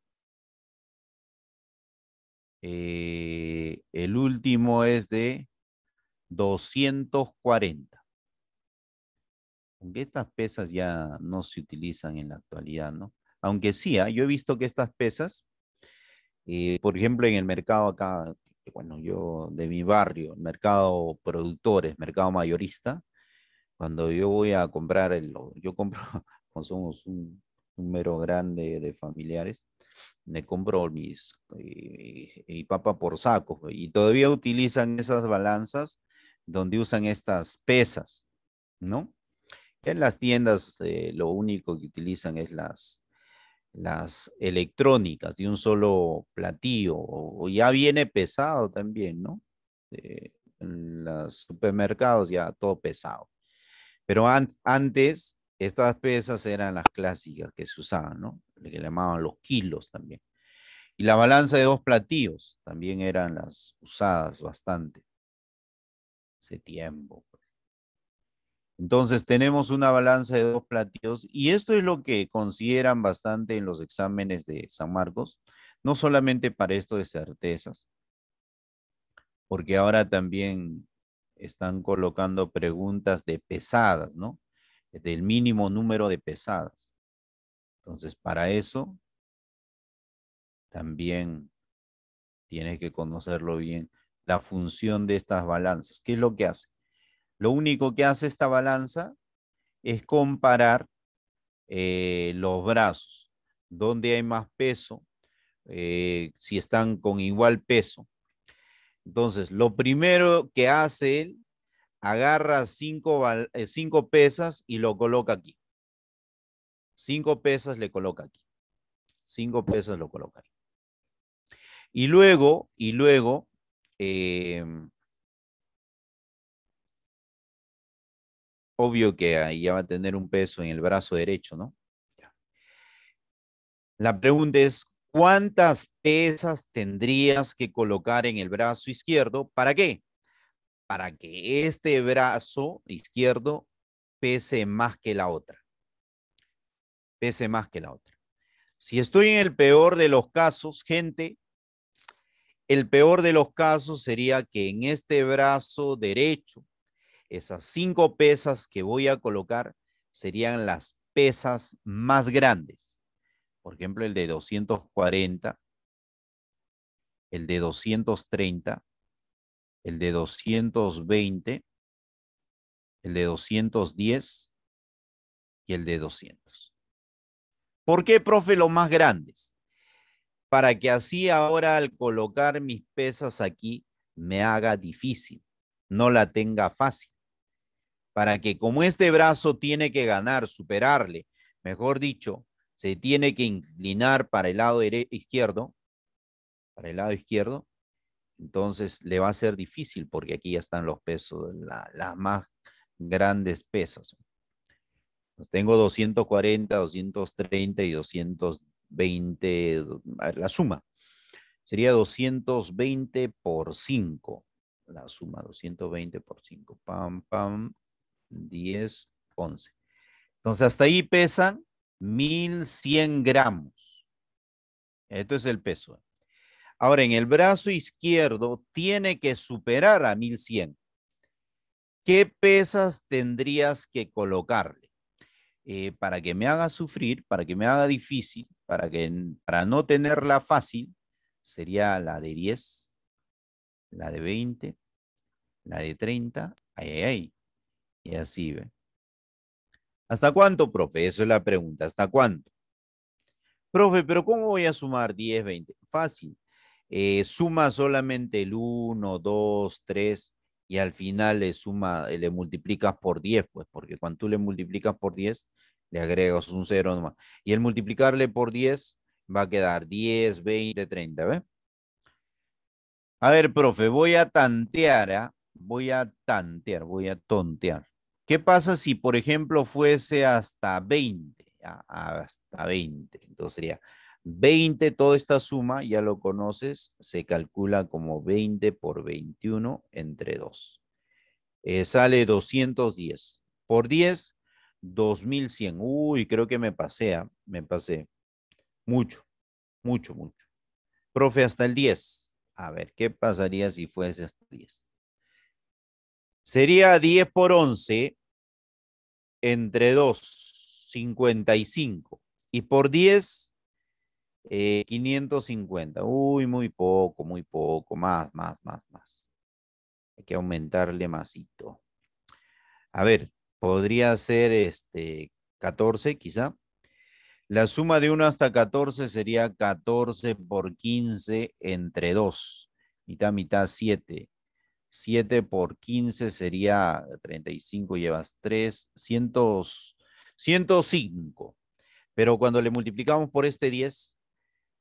Speaker 2: Eh, el último es de 240. Aunque estas pesas ya no se utilizan en la actualidad, ¿no? Aunque sí, ¿ah? yo he visto que estas pesas, eh, por ejemplo, en el mercado acá, bueno, yo de mi barrio, mercado productores, mercado mayorista, cuando yo voy a comprar, el, yo compro, somos un número grande de familiares, de compro eh, y, papa por saco. Y todavía utilizan esas balanzas donde usan estas pesas, ¿no? En las tiendas eh, lo único que utilizan es las, las electrónicas de un solo platillo, o, ya viene pesado también, ¿no? Eh, en los supermercados ya todo pesado. Pero antes estas pesas eran las clásicas que se usaban, ¿no? Le que llamaban los kilos también. Y la balanza de dos platillos también eran las usadas bastante. Hace tiempo. Pues. Entonces tenemos una balanza de dos platillos y esto es lo que consideran bastante en los exámenes de San Marcos, no solamente para esto de certezas, porque ahora también están colocando preguntas de pesadas, ¿no? del mínimo número de pesadas. Entonces, para eso, también tienes que conocerlo bien, la función de estas balanzas. ¿Qué es lo que hace? Lo único que hace esta balanza es comparar eh, los brazos, dónde hay más peso, eh, si están con igual peso. Entonces, lo primero que hace él agarra cinco, eh, cinco pesas y lo coloca aquí. Cinco pesas le coloca aquí. Cinco pesas lo coloca aquí. Y luego, y luego, em, obvio que ahí ya va a tener un peso en el brazo derecho, ¿no? La pregunta es, ¿cuántas pesas tendrías que colocar en el brazo izquierdo? ¿Para qué? para que este brazo izquierdo pese más que la otra. Pese más que la otra. Si estoy en el peor de los casos, gente, el peor de los casos sería que en este brazo derecho, esas cinco pesas que voy a colocar serían las pesas más grandes. Por ejemplo, el de 240, el de 230, el de 220, el de 210 y el de 200. ¿Por qué, profe, los más grandes? Para que así ahora al colocar mis pesas aquí me haga difícil, no la tenga fácil. Para que como este brazo tiene que ganar, superarle, mejor dicho, se tiene que inclinar para el lado izquierdo, para el lado izquierdo, entonces le va a ser difícil porque aquí ya están los pesos, las más grandes pesas. Pues, tengo 240, 230 y 220, la suma. Sería 220 por 5. La suma, 220 por 5. Pam, pam, 10, 11. Entonces hasta ahí pesan 1100 gramos. Esto es el peso. Ahora, en el brazo izquierdo tiene que superar a 1100. ¿Qué pesas tendrías que colocarle? Eh, para que me haga sufrir, para que me haga difícil, para, que, para no tenerla fácil, sería la de 10, la de 20, la de 30, Ahí, ahí, ahí. Y así, ¿ve? ¿Hasta cuánto, profe? Eso es la pregunta, ¿hasta cuánto? Profe, pero ¿cómo voy a sumar 10, 20? Fácil. Eh, suma solamente el 1, 2, 3 y al final le suma, le multiplicas por 10, pues, porque cuando tú le multiplicas por 10, le agregas un 0 nomás. Y el multiplicarle por 10 va a quedar 10, 20, 30, ¿ves? A ver, profe, voy a tantear, ¿ah? voy a tantear, voy a tontear. ¿Qué pasa si, por ejemplo, fuese hasta 20? Ah, hasta 20, entonces sería 20, toda esta suma, ya lo conoces, se calcula como 20 por 21 entre 2. Eh, sale 210. Por 10, 2100. Uy, creo que me pasé, me pasé. Mucho, mucho, mucho. Profe, hasta el 10. A ver, ¿qué pasaría si fuese hasta 10? Sería 10 por 11 entre 2, 55. Y por 10, 550. Eh, Uy, muy poco, muy poco. Más, más, más, más. Hay que aumentarle masito. A ver, podría ser este 14 quizá. La suma de 1 hasta 14 sería 14 por 15 entre 2. Mitad, mitad, 7. 7 por 15 sería 35, llevas 3, 105. Pero cuando le multiplicamos por este 10,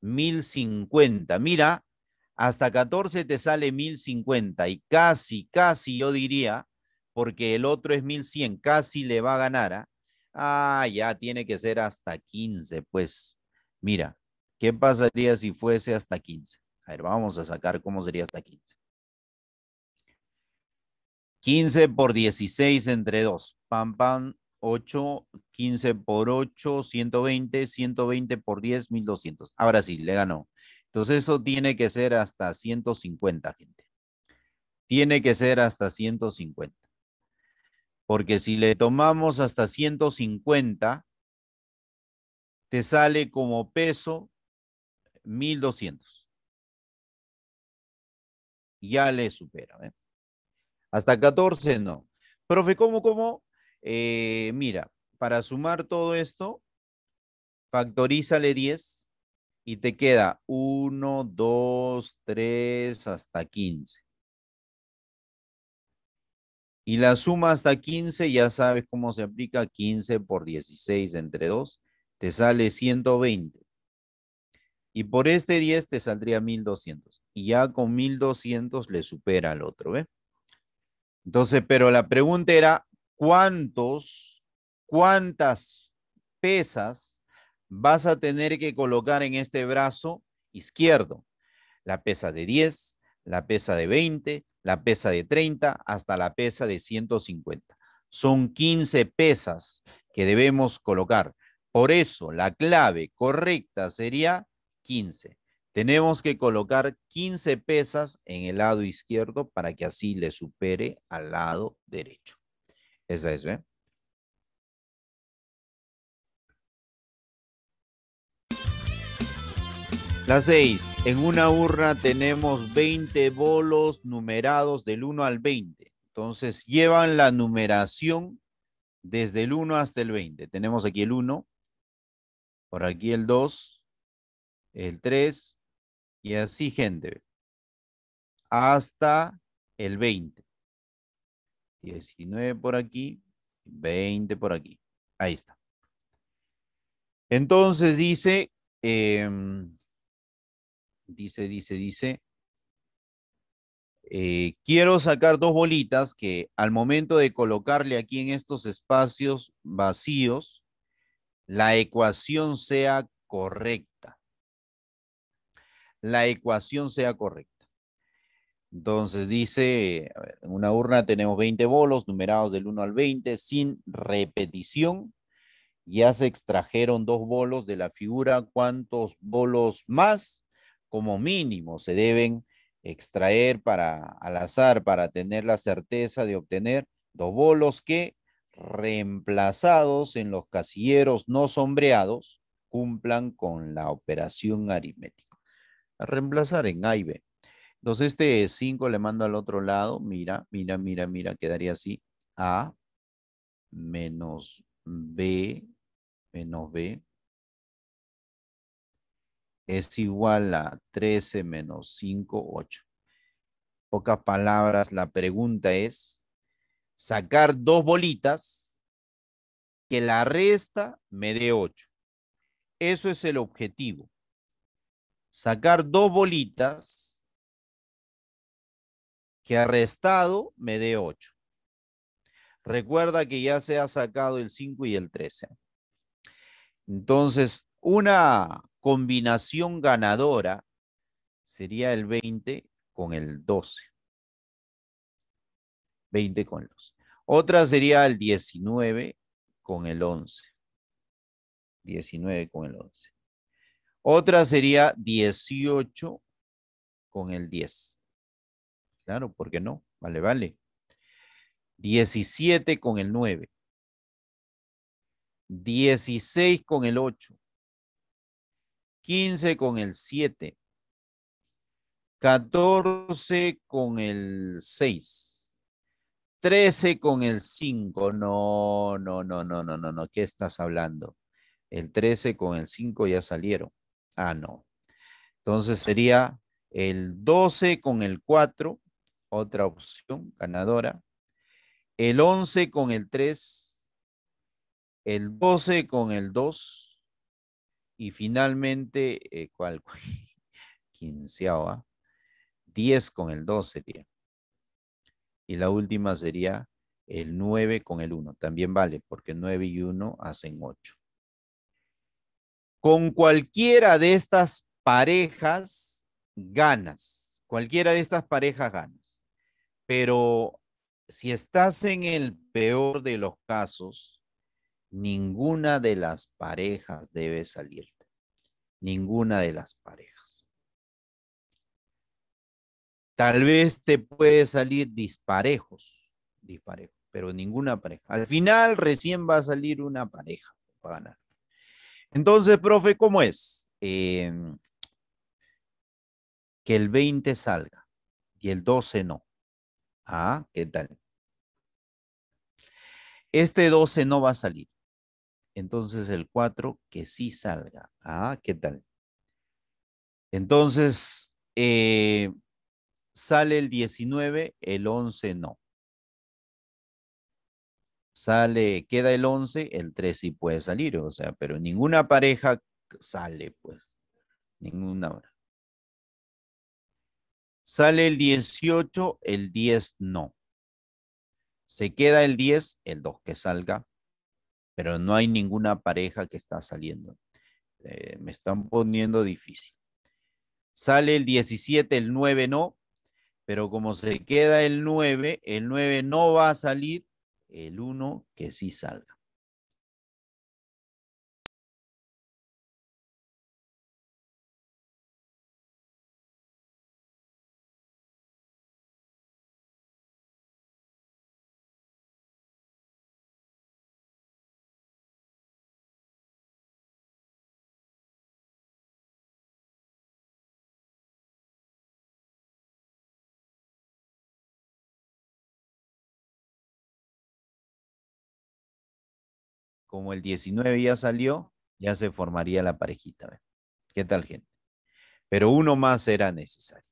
Speaker 2: 1050. Mira, hasta 14 te sale 1050 y casi, casi yo diría, porque el otro es 1100, casi le va a ganar. Ah, ah ya tiene que ser hasta 15, pues. Mira, ¿qué pasaría si fuese hasta 15? A ver, vamos a sacar cómo sería hasta 15. 15 por 16 entre 2. Pam, pam, 8, 15 por 8, 120, 120 por 10, 1200. Ahora sí, le ganó. Entonces eso tiene que ser hasta 150, gente. Tiene que ser hasta 150. Porque si le tomamos hasta 150, te sale como peso 1200. Ya le supera. ¿eh? Hasta 14 no. Profe, ¿cómo, cómo? Eh, mira, para sumar todo esto, factorízale 10 y te queda 1, 2, 3, hasta 15. Y la suma hasta 15, ya sabes cómo se aplica, 15 por 16 entre 2, te sale 120. Y por este 10 te saldría 1200. Y ya con 1200 le supera al otro, ¿ves? ¿eh? Entonces, pero la pregunta era, cuántos, cuántas pesas vas a tener que colocar en este brazo izquierdo. La pesa de 10, la pesa de 20, la pesa de 30, hasta la pesa de 150. Son 15 pesas que debemos colocar. Por eso la clave correcta sería 15. Tenemos que colocar 15 pesas en el lado izquierdo para que así le supere al lado derecho. Esa es, ¿eh? La 6. En una urna tenemos 20 bolos numerados del 1 al 20. Entonces llevan la numeración desde el 1 hasta el 20. Tenemos aquí el 1, por aquí el 2, el 3 y así, gente. Hasta el 20. 19 por aquí, 20 por aquí. Ahí está. Entonces dice, em, dice, dice, dice, eh, quiero sacar dos bolitas que al momento de colocarle aquí en estos espacios vacíos, la ecuación sea correcta. La ecuación sea correcta. Entonces dice, en una urna tenemos 20 bolos numerados del 1 al 20 sin repetición. Ya se extrajeron dos bolos de la figura. ¿Cuántos bolos más como mínimo se deben extraer para al azar para tener la certeza de obtener dos bolos que reemplazados en los casilleros no sombreados cumplan con la operación aritmética? reemplazar en A entonces este 5 le mando al otro lado. Mira, mira, mira, mira. Quedaría así. A menos B menos B es igual a 13 menos 5, 8. Pocas palabras, la pregunta es sacar dos bolitas que la resta me dé 8. Eso es el objetivo. Sacar dos bolitas que ha arrestado me dé 8. Recuerda que ya se ha sacado el 5 y el 13. Entonces, una combinación ganadora sería el 20 con el 12. 20 con el 12. Otra sería el 19 con el 11. 19 con el 11. Otra sería 18 con el 10. Claro, ¿por qué no? Vale, vale. 17 con el 9. 16 con el 8. 15 con el 7. 14 con el 6. 13 con el 5. No, no, no, no, no, no, no. ¿Qué estás hablando? El 13 con el 5 ya salieron. Ah, no. Entonces sería el 12 con el 4, otra opción ganadora. El 11 con el 3, el 12 con el 2 y finalmente, eh, ¿cuál? Quinceava, 10 con el 2 sería. Y la última sería el 9 con el 1. También vale, porque 9 y 1 hacen 8. Con cualquiera de estas parejas ganas. Cualquiera de estas parejas gana. Pero si estás en el peor de los casos, ninguna de las parejas debe salirte. Ninguna de las parejas. Tal vez te puede salir disparejos, disparejos, pero ninguna pareja. Al final recién va a salir una pareja para ganar. Entonces, profe, ¿cómo es? Em, que el 20 salga y el 12 no. Ah, ¿qué tal? Este 12 no va a salir. Entonces el 4 que sí salga. Ah, ¿qué tal? Entonces eh, sale el 19, el 11 no. Sale, queda el 11, el 3 sí puede salir, o sea, pero ninguna pareja sale, pues. Ninguna Sale el 18, el 10 no. Se queda el 10, el 2 que salga, pero no hay ninguna pareja que está saliendo. Eh, me están poniendo difícil. Sale el 17, el 9 no, pero como se queda el 9, el 9 no va a salir, el 1 que sí salga. como el 19 ya salió, ya se formaría la parejita. ¿Qué tal, gente? Pero uno más era necesario.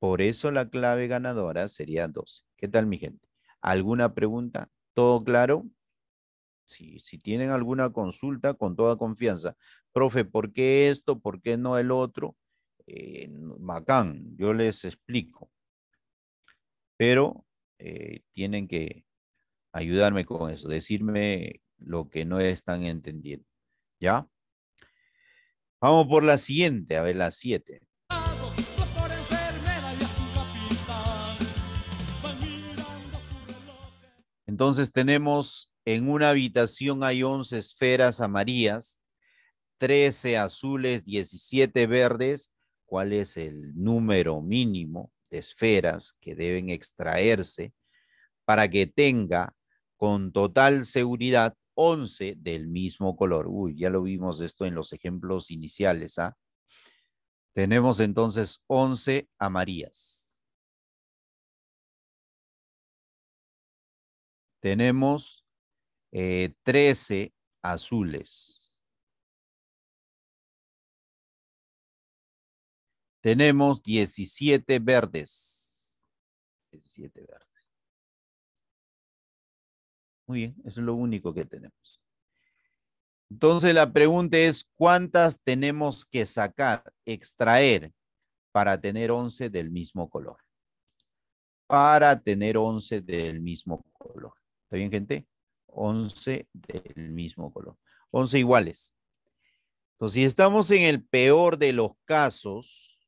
Speaker 2: Por eso la clave ganadora sería 12. ¿Qué tal, mi gente? ¿Alguna pregunta? ¿Todo claro? si tienen alguna consulta, con toda confianza. Profe, ¿por qué esto? ¿Por qué no el otro? Macán, eh, yo les explico. Pero eh, tienen que ayudarme con eso, decirme lo que no están entendiendo. ¿Ya? Vamos por la siguiente, a ver, la 7. Entonces tenemos en una habitación hay 11 esferas amarillas, 13 azules, 17 verdes. ¿Cuál es el número mínimo de esferas que deben extraerse para que tenga con total seguridad 11 del mismo color. Uy, ya lo vimos esto en los ejemplos iniciales. ¿ah? Tenemos entonces 11 amarillas.
Speaker 1: Tenemos 13 eh, azules.
Speaker 2: Tenemos 17 verdes. 17 verdes. Muy bien, eso es lo único que tenemos. Entonces la pregunta es, ¿cuántas tenemos que sacar, extraer para tener 11 del mismo color? Para tener 11 del mismo color. ¿Está bien, gente? 11 del mismo color. 11 iguales. Entonces, si estamos en el peor de los casos,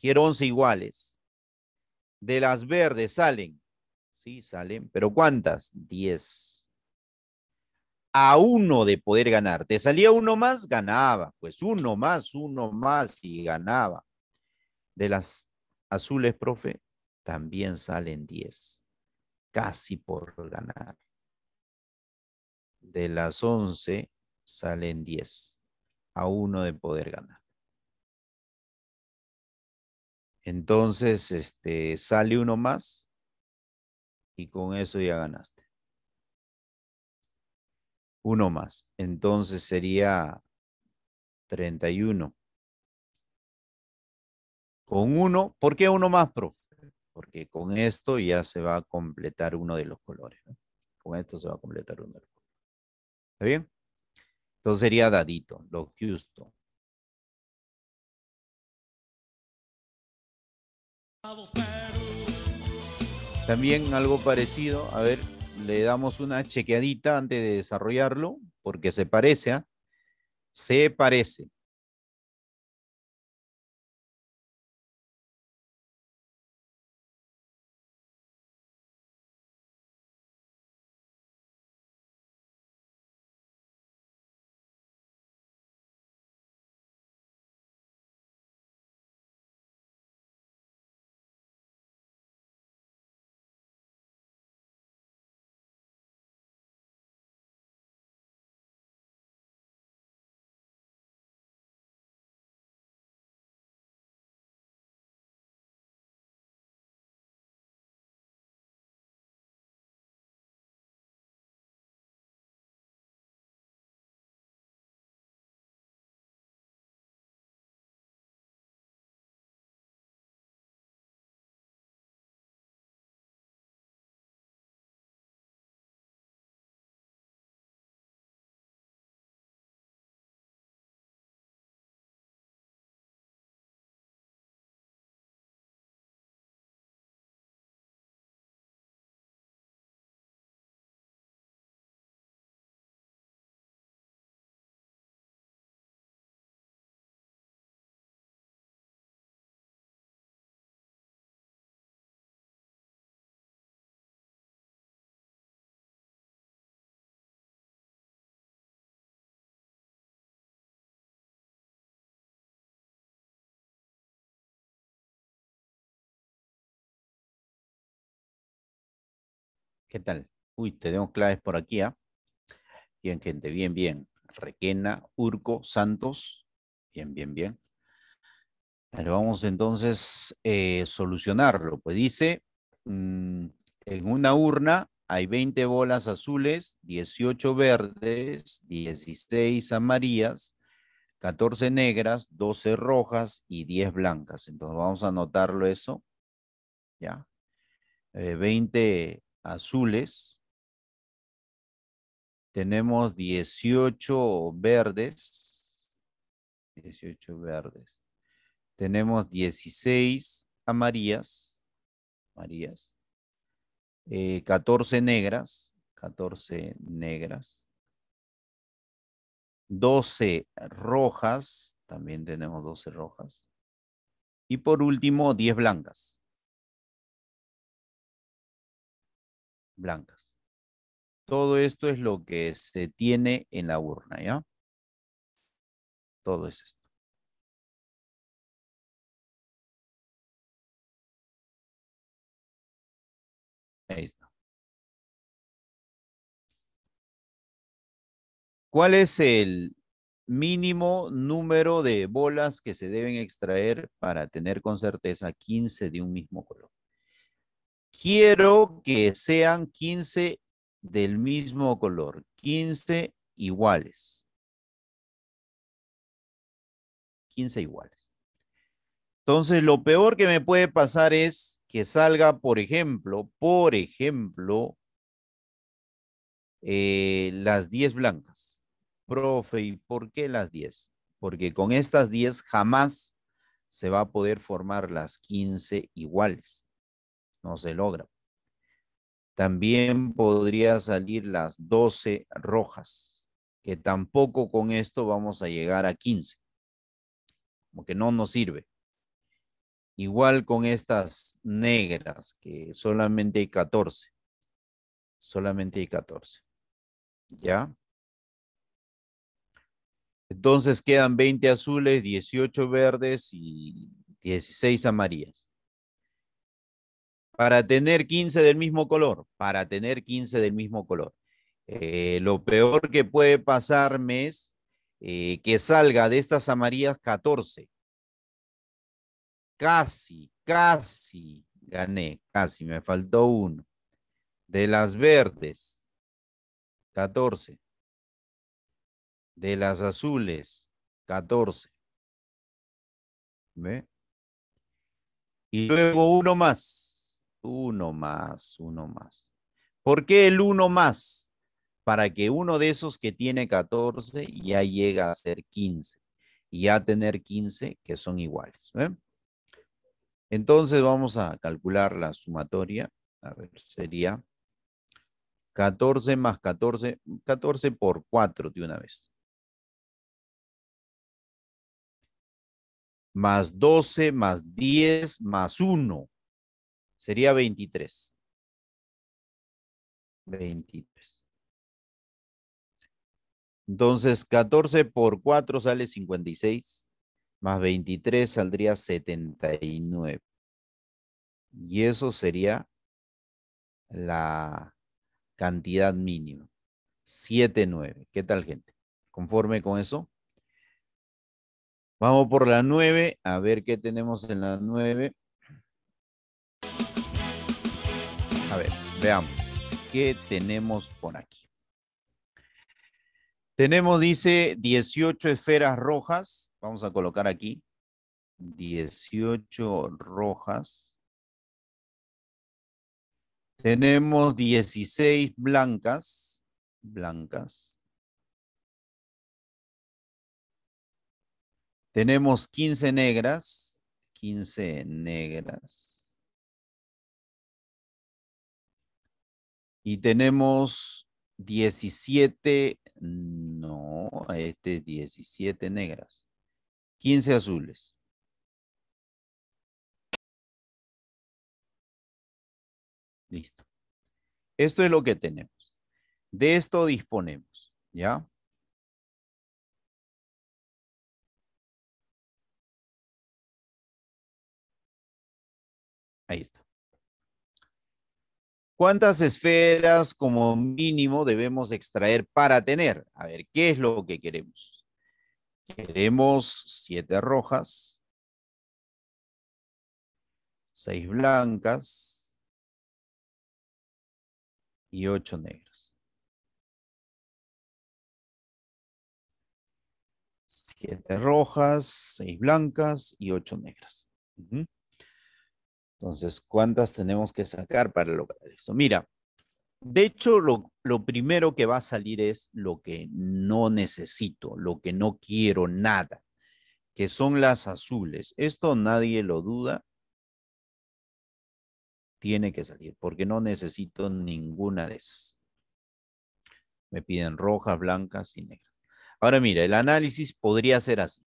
Speaker 2: quiero 11 iguales. De las verdes salen Sí, salen. ¿Pero cuántas? Diez. A uno de poder ganar. Te salía uno más, ganaba. Pues uno más, uno más y ganaba. De las azules, profe, también salen diez. Casi por ganar. De las once salen diez. A uno de poder ganar. Entonces, este, sale uno más, y con eso ya ganaste. Uno más. Entonces sería 31. Con uno, ¿por qué uno más, profe? Porque con esto ya se va a completar uno de los colores. Con esto se va a completar uno de los colores. ¿Está bien? Entonces sería dadito, lo justo. También algo parecido, a ver, le damos una chequeadita antes de desarrollarlo, porque se parece, ¿ah? se parece. ¿Qué tal? Uy, tenemos claves por aquí, ¿ah? Bien, gente, bien, bien. Requena, Urco, Santos. Bien, bien, bien. Pero vamos entonces a eh, solucionarlo. Pues dice, mm, en una urna hay 20 bolas azules, 18 verdes, 16 amarillas, 14 negras, 12 rojas y 10 blancas. Entonces vamos a anotarlo eso. ¿Ya? Eh, 20 azules. Tenemos 18 verdes. 18 verdes. Tenemos 16 amarillas. Amarillas. Eh, 14 negras. 14 negras. 12 rojas. También tenemos 12 rojas. Y por último, 10 blancas.
Speaker 1: blancas. Todo esto es lo que se tiene en la urna, ¿ya? Todo es esto. Ahí está.
Speaker 2: ¿Cuál es el mínimo número de bolas que se deben extraer para tener con certeza 15 de un mismo color? Quiero que sean 15 del mismo color, 15 iguales. 15 iguales. Entonces, lo peor que me puede pasar es que salga, por ejemplo, por ejemplo, eh, las 10 blancas. Profe, ¿y por qué las 10? Porque con estas 10 jamás se va a poder formar las 15 iguales no se logra. También podría salir las 12 rojas, que tampoco con esto vamos a llegar a 15, como que no nos sirve. Igual con estas negras, que solamente hay 14. Solamente hay 14. ¿Ya? Entonces quedan 20 azules, 18 verdes y 16 amarillas para tener 15 del mismo color, para tener 15 del mismo color. Eh, lo peor que puede pasarme es eh, que salga de estas amarillas 14. Casi, casi gané, casi, me faltó uno. De las verdes, 14. De las azules, 14. ¿Ve? Y luego uno más. Uno más, uno más. ¿Por qué el uno más? Para que uno de esos que tiene 14 ya llega a ser 15. Y ya tener 15 que son iguales. Entonces vamos a calcular la sumatoria. A ver, sería 14 más 14, 14 por 4 de una vez.
Speaker 1: Más 12 más 10 más 1. Sería
Speaker 2: 23. 23. Entonces, 14 por 4 sale 56, más 23 saldría 79. Y eso sería la cantidad mínima. 7-9. ¿Qué tal, gente? ¿Conforme con eso? Vamos por la 9, a ver qué tenemos en la 9. ver, veamos. ¿Qué tenemos por aquí? Tenemos, dice, 18 esferas rojas. Vamos a colocar aquí. 18 rojas. Tenemos 16 blancas. Blancas. Tenemos 15 negras. 15 negras. Y tenemos 17, no, este 17 negras, 15
Speaker 1: azules. Listo. Esto es lo que tenemos. De esto disponemos, ¿ya?
Speaker 2: Ahí está. ¿Cuántas esferas como mínimo debemos extraer para tener? A ver, ¿qué es lo que queremos? Queremos siete rojas, seis blancas
Speaker 1: y ocho negras.
Speaker 2: Siete rojas, seis blancas y ocho negras. Entonces, ¿cuántas tenemos que sacar para lograr eso? Mira, de hecho, lo, lo, primero que va a salir es lo que no necesito, lo que no quiero nada, que son las azules. Esto nadie lo duda. Tiene que salir, porque no necesito ninguna de esas. Me piden rojas, blancas y negras. Ahora mira, el análisis podría ser así.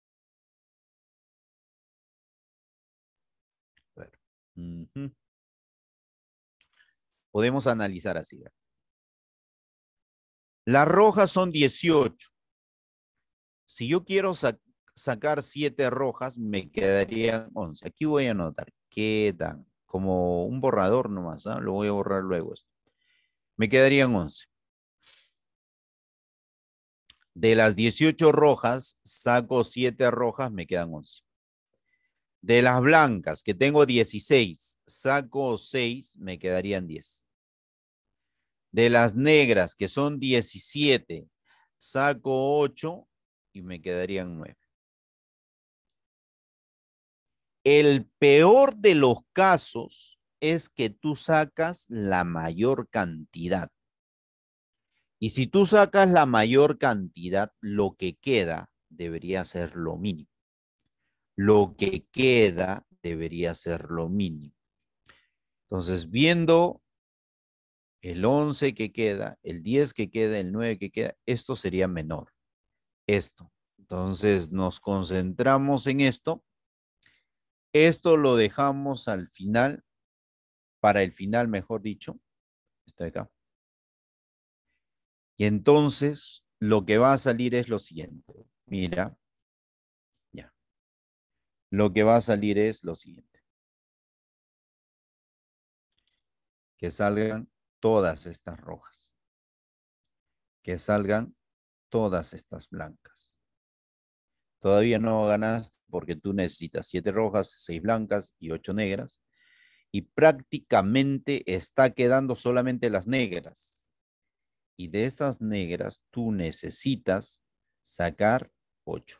Speaker 2: Podemos analizar así. Las rojas son 18. Si yo quiero sacar 7 rojas, me quedarían 11. Aquí voy a anotar. Quedan como un borrador nomás. ¿ah? Lo voy a borrar luego. Esto. Me quedarían 11. De las 18 rojas, saco 7 rojas, me quedan 11. De las blancas, que tengo 16, saco 6, me quedarían 10. De las negras, que son 17, saco 8 y me quedarían 9. El peor de los casos es que tú sacas la mayor cantidad. Y si tú sacas la mayor cantidad, lo que queda debería ser lo mínimo lo que queda debería ser lo mínimo. Entonces, viendo el 11 que queda, el 10 que queda, el 9 que queda, esto sería menor. Esto. Entonces, nos concentramos en esto. Esto lo dejamos al final, para el final, mejor dicho. Está acá. Y entonces, lo que va a salir es lo siguiente. Mira, lo que va a salir es lo siguiente. Que salgan todas estas rojas. Que salgan todas estas blancas. Todavía no ganaste porque tú necesitas siete rojas, seis blancas y ocho negras. Y prácticamente está quedando solamente las negras. Y de estas negras tú necesitas sacar ocho.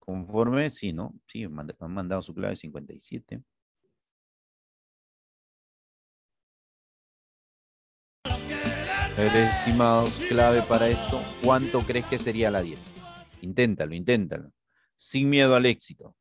Speaker 2: Conforme, sí, ¿no? Sí, han mandado su clave 57. estimados, clave para esto, ¿cuánto crees que sería la 10? Inténtalo, inténtalo. Sin
Speaker 1: miedo al éxito.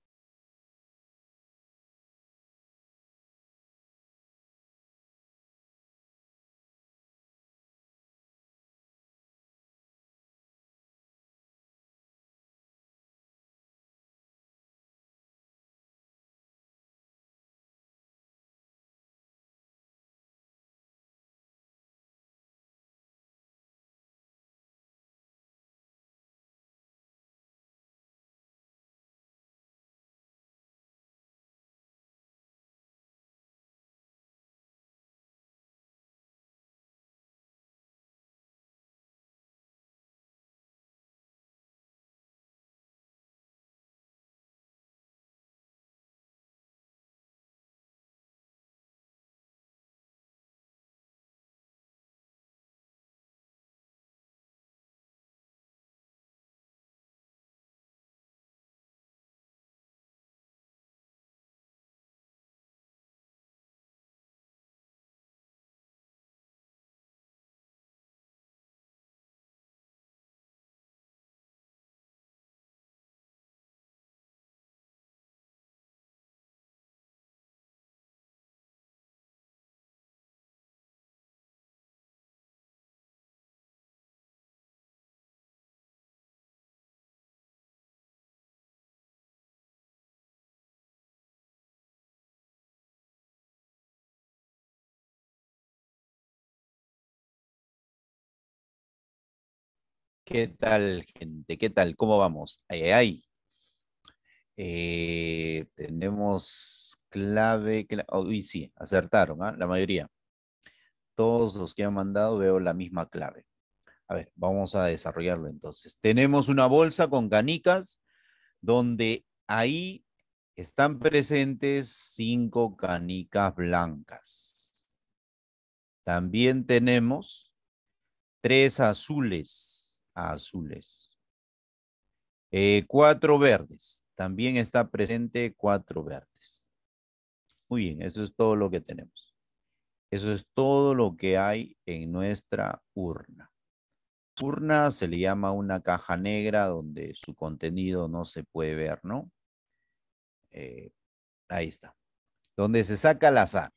Speaker 2: ¿Qué tal, gente? ¿Qué tal? ¿Cómo vamos? Ay, ay, eh, tenemos clave. sí, acertaron, ¿eh? la mayoría. Todos los que han mandado veo la misma clave. A ver, vamos a desarrollarlo entonces. Tenemos una bolsa con canicas donde ahí están presentes cinco canicas blancas. También tenemos tres azules azules. Eh, cuatro verdes. También está presente cuatro verdes. Muy bien, eso es todo lo que tenemos. Eso es todo lo que hay en nuestra urna. Urna se le llama una caja negra donde su contenido no se puede ver, ¿no? Eh, ahí está. Donde se saca al azar.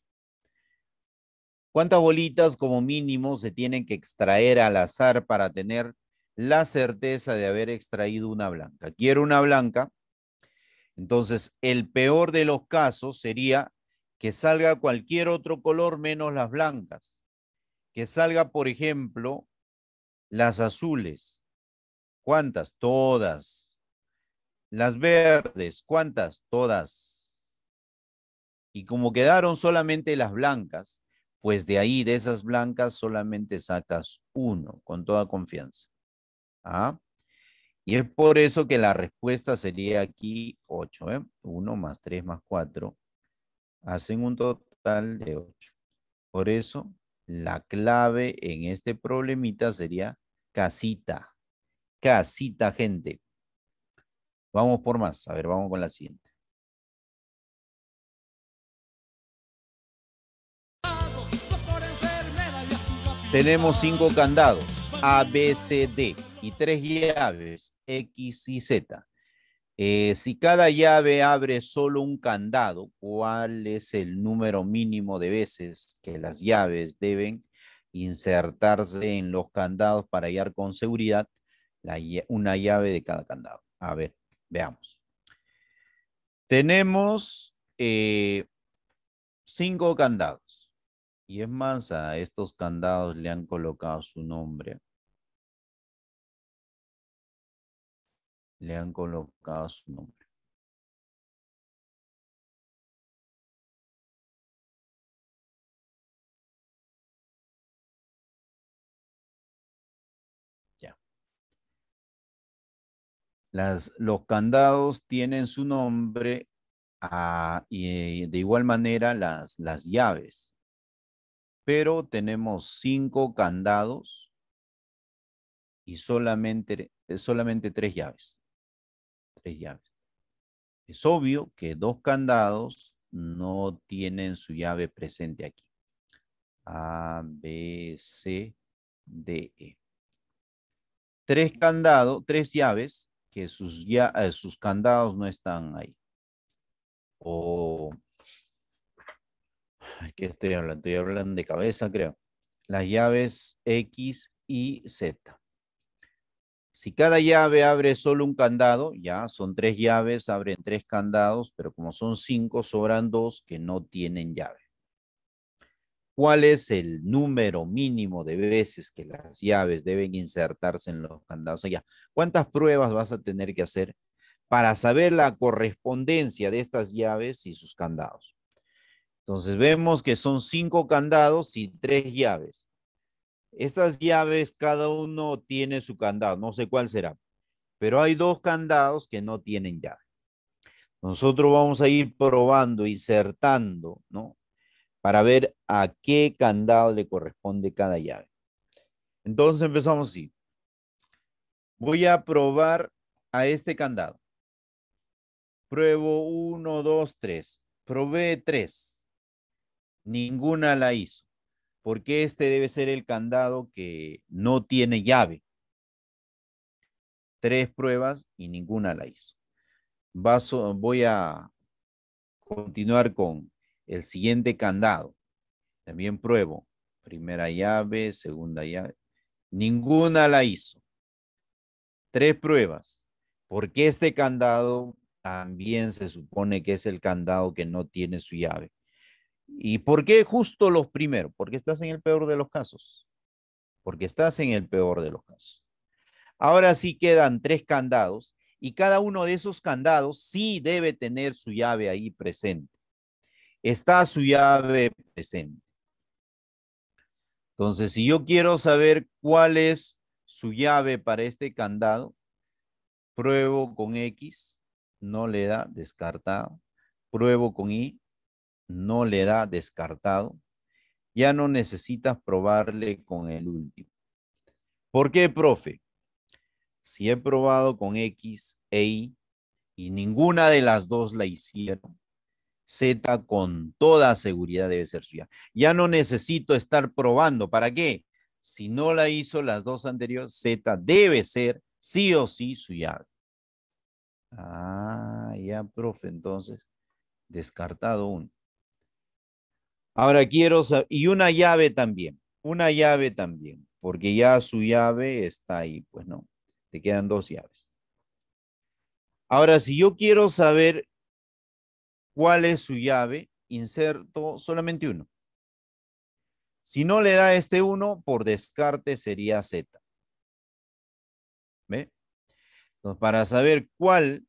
Speaker 2: ¿Cuántas bolitas como mínimo se tienen que extraer al azar para tener la certeza de haber extraído una blanca. Quiero una blanca. Entonces, el peor de los casos sería que salga cualquier otro color menos las blancas. Que salga, por ejemplo, las azules. ¿Cuántas? Todas. Las verdes. ¿Cuántas? Todas. Y como quedaron solamente las blancas, pues de ahí, de esas blancas, solamente sacas uno, con toda confianza. ¿Ah? Y es por eso que la respuesta sería aquí 8. 1 ¿eh? más 3 más 4 hacen un total de 8. Por eso la clave en este problemita sería casita. Casita, gente. Vamos por más. A
Speaker 1: ver, vamos con la siguiente.
Speaker 2: Tenemos cinco candados. A, B, C, D y tres llaves X y Z. Eh, si cada llave abre solo un candado, ¿cuál es el número mínimo de veces que las llaves deben insertarse en los candados para hallar con seguridad una llave de cada candado? A ver, veamos. Tenemos eh, cinco candados. Y es más, a estos candados le han colocado su nombre le han colocado su nombre. Ya. los candados tienen su nombre ah, y de igual manera las, las llaves. Pero tenemos cinco candados y solamente, solamente tres llaves tres llaves. Es obvio que dos candados no tienen su llave presente aquí. A, B, C, D, E. Tres candados, tres llaves que sus, ya, eh, sus candados no están ahí. O, ¿qué estoy hablando? Estoy hablando de cabeza, creo. Las llaves X y Z. Si cada llave abre solo un candado, ya son tres llaves, abren tres candados, pero como son cinco, sobran dos que no tienen llave. ¿Cuál es el número mínimo de veces que las llaves deben insertarse en los candados? allá? ¿cuántas pruebas vas a tener que hacer para saber la correspondencia de estas llaves y sus candados? Entonces vemos que son cinco candados y tres llaves. Estas llaves, cada uno tiene su candado, no sé cuál será, pero hay dos candados que no tienen llave. Nosotros vamos a ir probando insertando, ¿no? Para ver a qué candado le corresponde cada llave. Entonces empezamos así. Voy a probar a este candado. Pruebo uno, dos, tres. Probé tres. Ninguna la hizo. ¿Por qué este debe ser el candado que no tiene llave. Tres pruebas y ninguna la hizo. Vaso, voy a continuar con el siguiente candado. También pruebo. Primera llave, segunda llave. Ninguna la hizo. Tres pruebas. Porque este candado también se supone que es el candado que no tiene su llave. ¿Y por qué justo los primeros? Porque estás en el peor de los casos. Porque estás en el peor de los casos. Ahora sí quedan tres candados y cada uno de esos candados sí debe tener su llave ahí presente. Está su llave presente. Entonces, si yo quiero saber cuál es su llave para este candado, pruebo con X, no le da, descartado. Pruebo con Y, no le da descartado, ya no necesitas probarle con el último. ¿Por qué, profe? Si he probado con X e Y y ninguna de las dos la hicieron, Z con toda seguridad debe ser suya. Ya no necesito estar probando. ¿Para qué? Si no la hizo las dos anteriores, Z debe ser sí o sí suya. Ah, ya, profe, entonces, descartado uno. Ahora quiero saber, y una llave también, una llave también, porque ya su llave está ahí, pues no, te quedan dos llaves. Ahora, si yo quiero saber cuál es su llave, inserto solamente uno. Si no le da este uno, por descarte sería Z. ¿Ve? Entonces, para saber cuál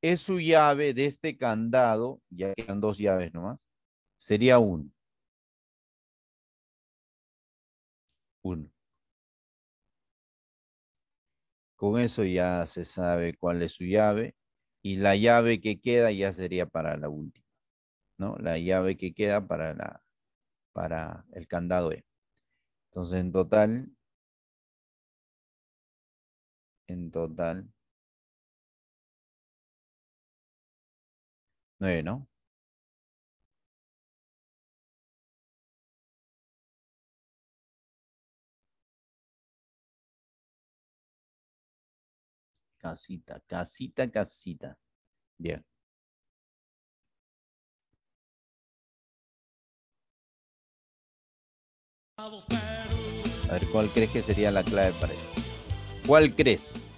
Speaker 2: es su llave de este candado, ya quedan dos llaves nomás, sería uno. 1. Con eso ya se sabe cuál es su llave y la llave que queda ya sería para la última, ¿no? La llave que queda para, la, para el candado E. Entonces, en total,
Speaker 1: en total, 9, ¿no? Casita, casita, casita. Bien.
Speaker 2: A ver, ¿cuál crees que sería la clave para eso? ¿Cuál crees?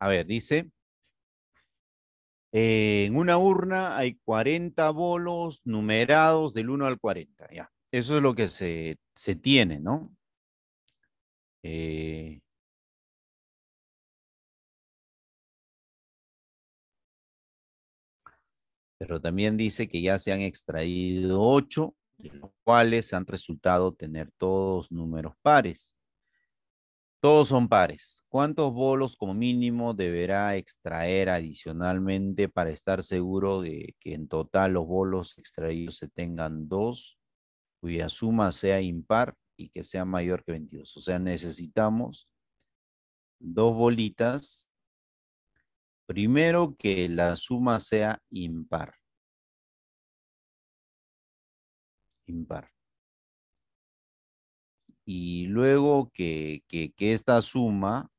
Speaker 1: A ver, dice,
Speaker 2: en una urna hay 40 bolos numerados del 1 al 40, ya. Eso es lo que se, se tiene, ¿no?
Speaker 1: Eh,
Speaker 2: pero también dice que ya se han extraído 8, de los cuales han resultado tener todos números pares. Todos son pares. ¿Cuántos bolos como mínimo deberá extraer adicionalmente para estar seguro de que en total los bolos extraídos se tengan dos, cuya suma sea impar y que sea mayor que 22? O sea, necesitamos dos bolitas. Primero que la suma sea impar. Impar y luego que, esta suma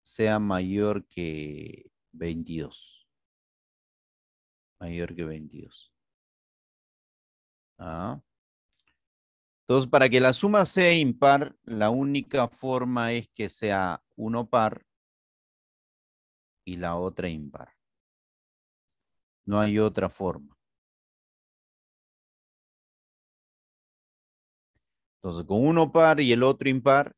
Speaker 2: sea mayor que 22. Mayor que 22. Ah. Entonces, para que la suma sea impar, la única forma es que sea uno par y la otra impar. No hay otra forma. Entonces, con uno par y el otro impar,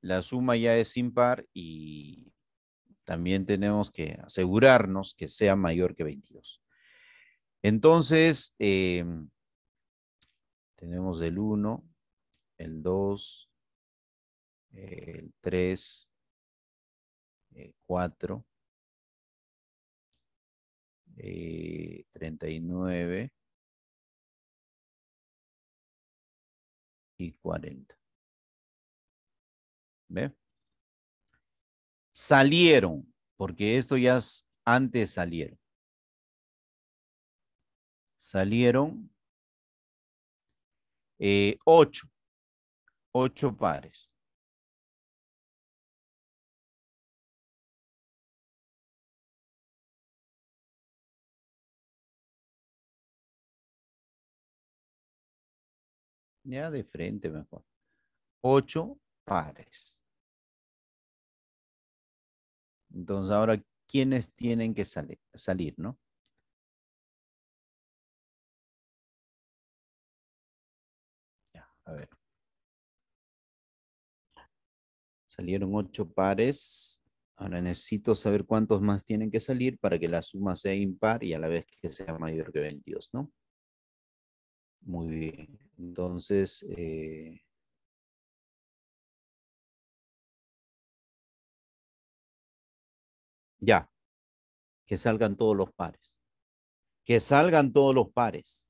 Speaker 2: la suma ya es impar y también tenemos que asegurarnos que sea mayor que 22. Entonces, eh, tenemos el 1, el 2, el 3, el 4,
Speaker 1: el 39, y 40. ¿Ve? Salieron,
Speaker 2: porque esto ya antes salieron. Salieron eh, ocho, ocho
Speaker 1: pares. Ya de frente mejor. Ocho pares. Entonces ahora, ¿quiénes tienen que salir, no? Ya, a ver.
Speaker 2: Salieron ocho pares. Ahora necesito saber cuántos más tienen que salir para que la suma sea impar y a la vez que sea mayor que 22, ¿no? Muy bien. Entonces, eh, ya, que salgan todos los pares. Que salgan todos los pares.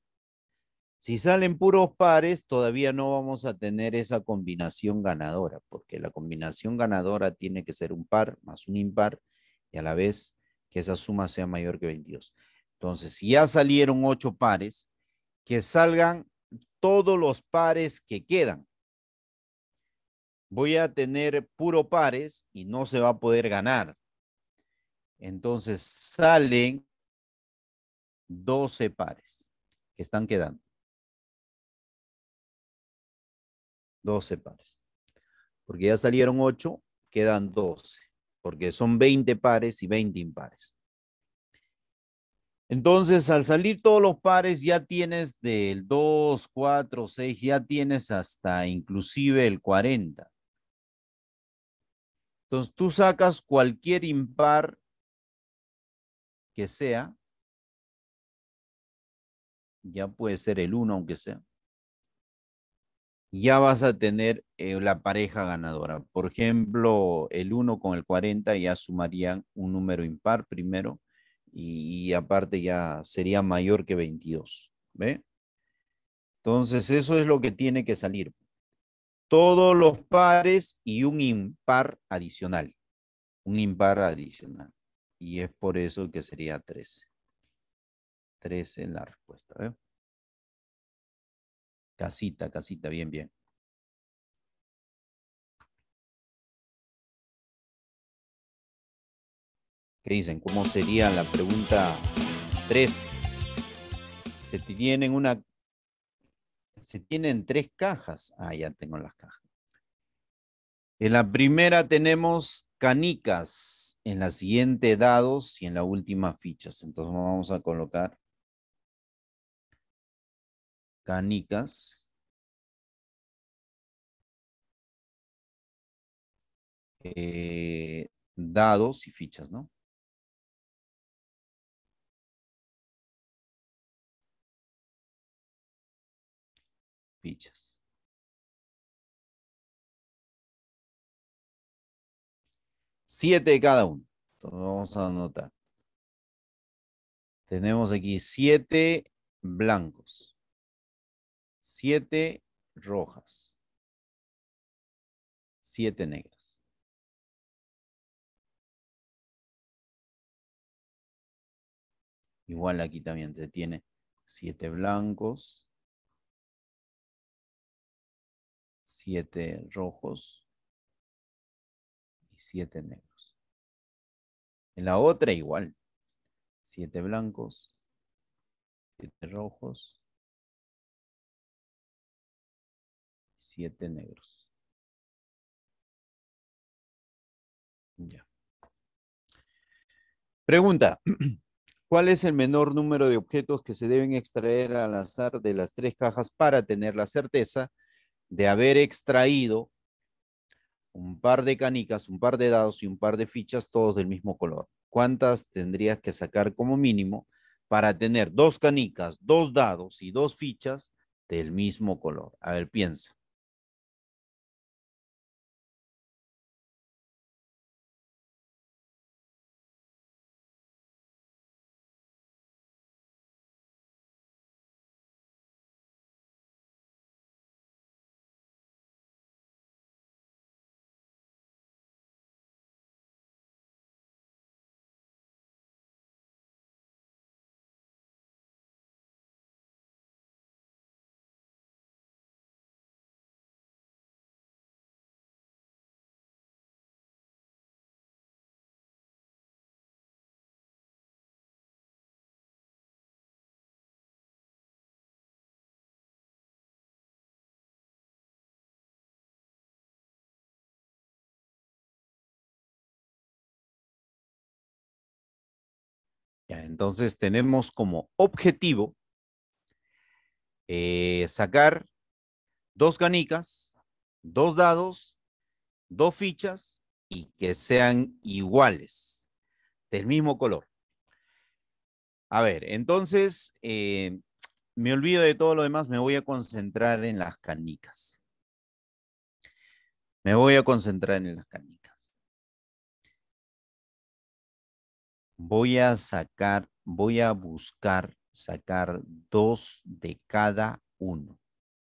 Speaker 2: Si salen puros pares, todavía no vamos a tener esa combinación ganadora, porque la combinación ganadora tiene que ser un par más un impar y a la vez que esa suma sea mayor que 22. Entonces, si ya salieron ocho pares, que salgan todos los pares que quedan. Voy a tener puro pares y no se va a poder ganar. Entonces salen 12 pares que están quedando. 12 pares. Porque ya salieron 8, quedan 12. Porque son 20 pares y 20 impares. Entonces, al salir todos los pares, ya tienes del 2, 4, 6, ya tienes hasta inclusive el 40. Entonces, tú sacas cualquier impar que sea. Ya puede ser el 1, aunque sea. Ya vas a tener eh, la pareja ganadora. Por ejemplo, el 1 con el 40 ya sumarían un número impar primero y, aparte ya sería mayor que 22. ¿Ve? Entonces, eso es lo que tiene que salir. Todos los pares y un impar adicional. Un impar adicional. Y es por eso que sería 13. 13 en la respuesta.
Speaker 1: Casita, casita, bien, bien.
Speaker 2: ¿Qué dicen? ¿Cómo sería la pregunta 3? Se tienen una... Se tienen tres cajas. Ah, ya tengo las cajas. En la primera tenemos canicas, en la siguiente dados y en la última fichas. Entonces vamos a colocar
Speaker 1: canicas. Eh, dados y fichas, ¿no? fichas. Siete de cada uno. vamos
Speaker 2: a anotar. Tenemos aquí siete blancos. Siete rojas.
Speaker 1: Siete negras. Igual aquí también se tiene siete blancos. siete rojos y siete negros. En la otra igual, siete blancos, siete rojos, siete negros.
Speaker 2: Ya. Pregunta. ¿Cuál es el menor número de objetos que se deben extraer al azar de las tres cajas para tener la certeza de haber extraído un par de canicas, un par de dados y un par de fichas, todos del mismo color. ¿Cuántas tendrías que sacar como mínimo para tener dos canicas, dos dados y dos fichas del mismo color? A ver, piensa. Entonces tenemos como objetivo eh, sacar dos canicas, dos dados, dos fichas y que sean iguales, del mismo color. A ver, entonces eh, me olvido de todo lo demás, me voy a concentrar en las canicas. Me voy a concentrar en las canicas. voy a sacar, voy a buscar sacar dos de cada uno.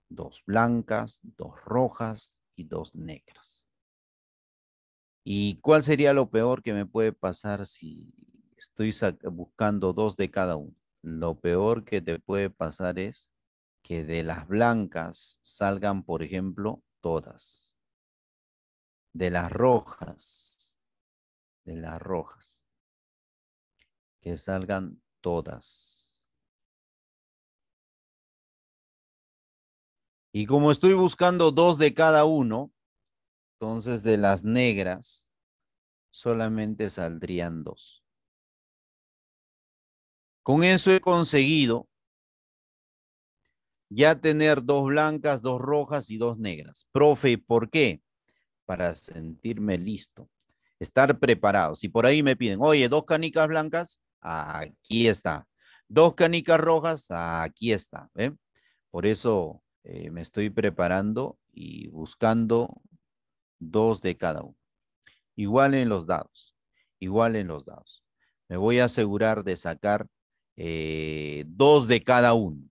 Speaker 2: Dos blancas, dos rojas y dos negras. ¿Y cuál sería lo peor que me puede pasar si estoy buscando dos de cada uno? Lo peor que te puede pasar es que de las blancas salgan, por ejemplo, todas. De las rojas. De las rojas
Speaker 1: que salgan todas.
Speaker 2: Y como estoy buscando dos de cada uno, entonces de las negras solamente saldrían dos. Con eso he conseguido ya tener dos blancas, dos rojas y dos negras. Profe, ¿por qué? Para sentirme listo, estar preparado. Si por ahí me piden, oye, dos canicas blancas, Aquí está. Dos canicas rojas, aquí está. Por eso eh, me estoy preparando y buscando dos de cada uno. Igual en los dados, igual en los dados. Me voy a asegurar de sacar eh, dos de cada uno.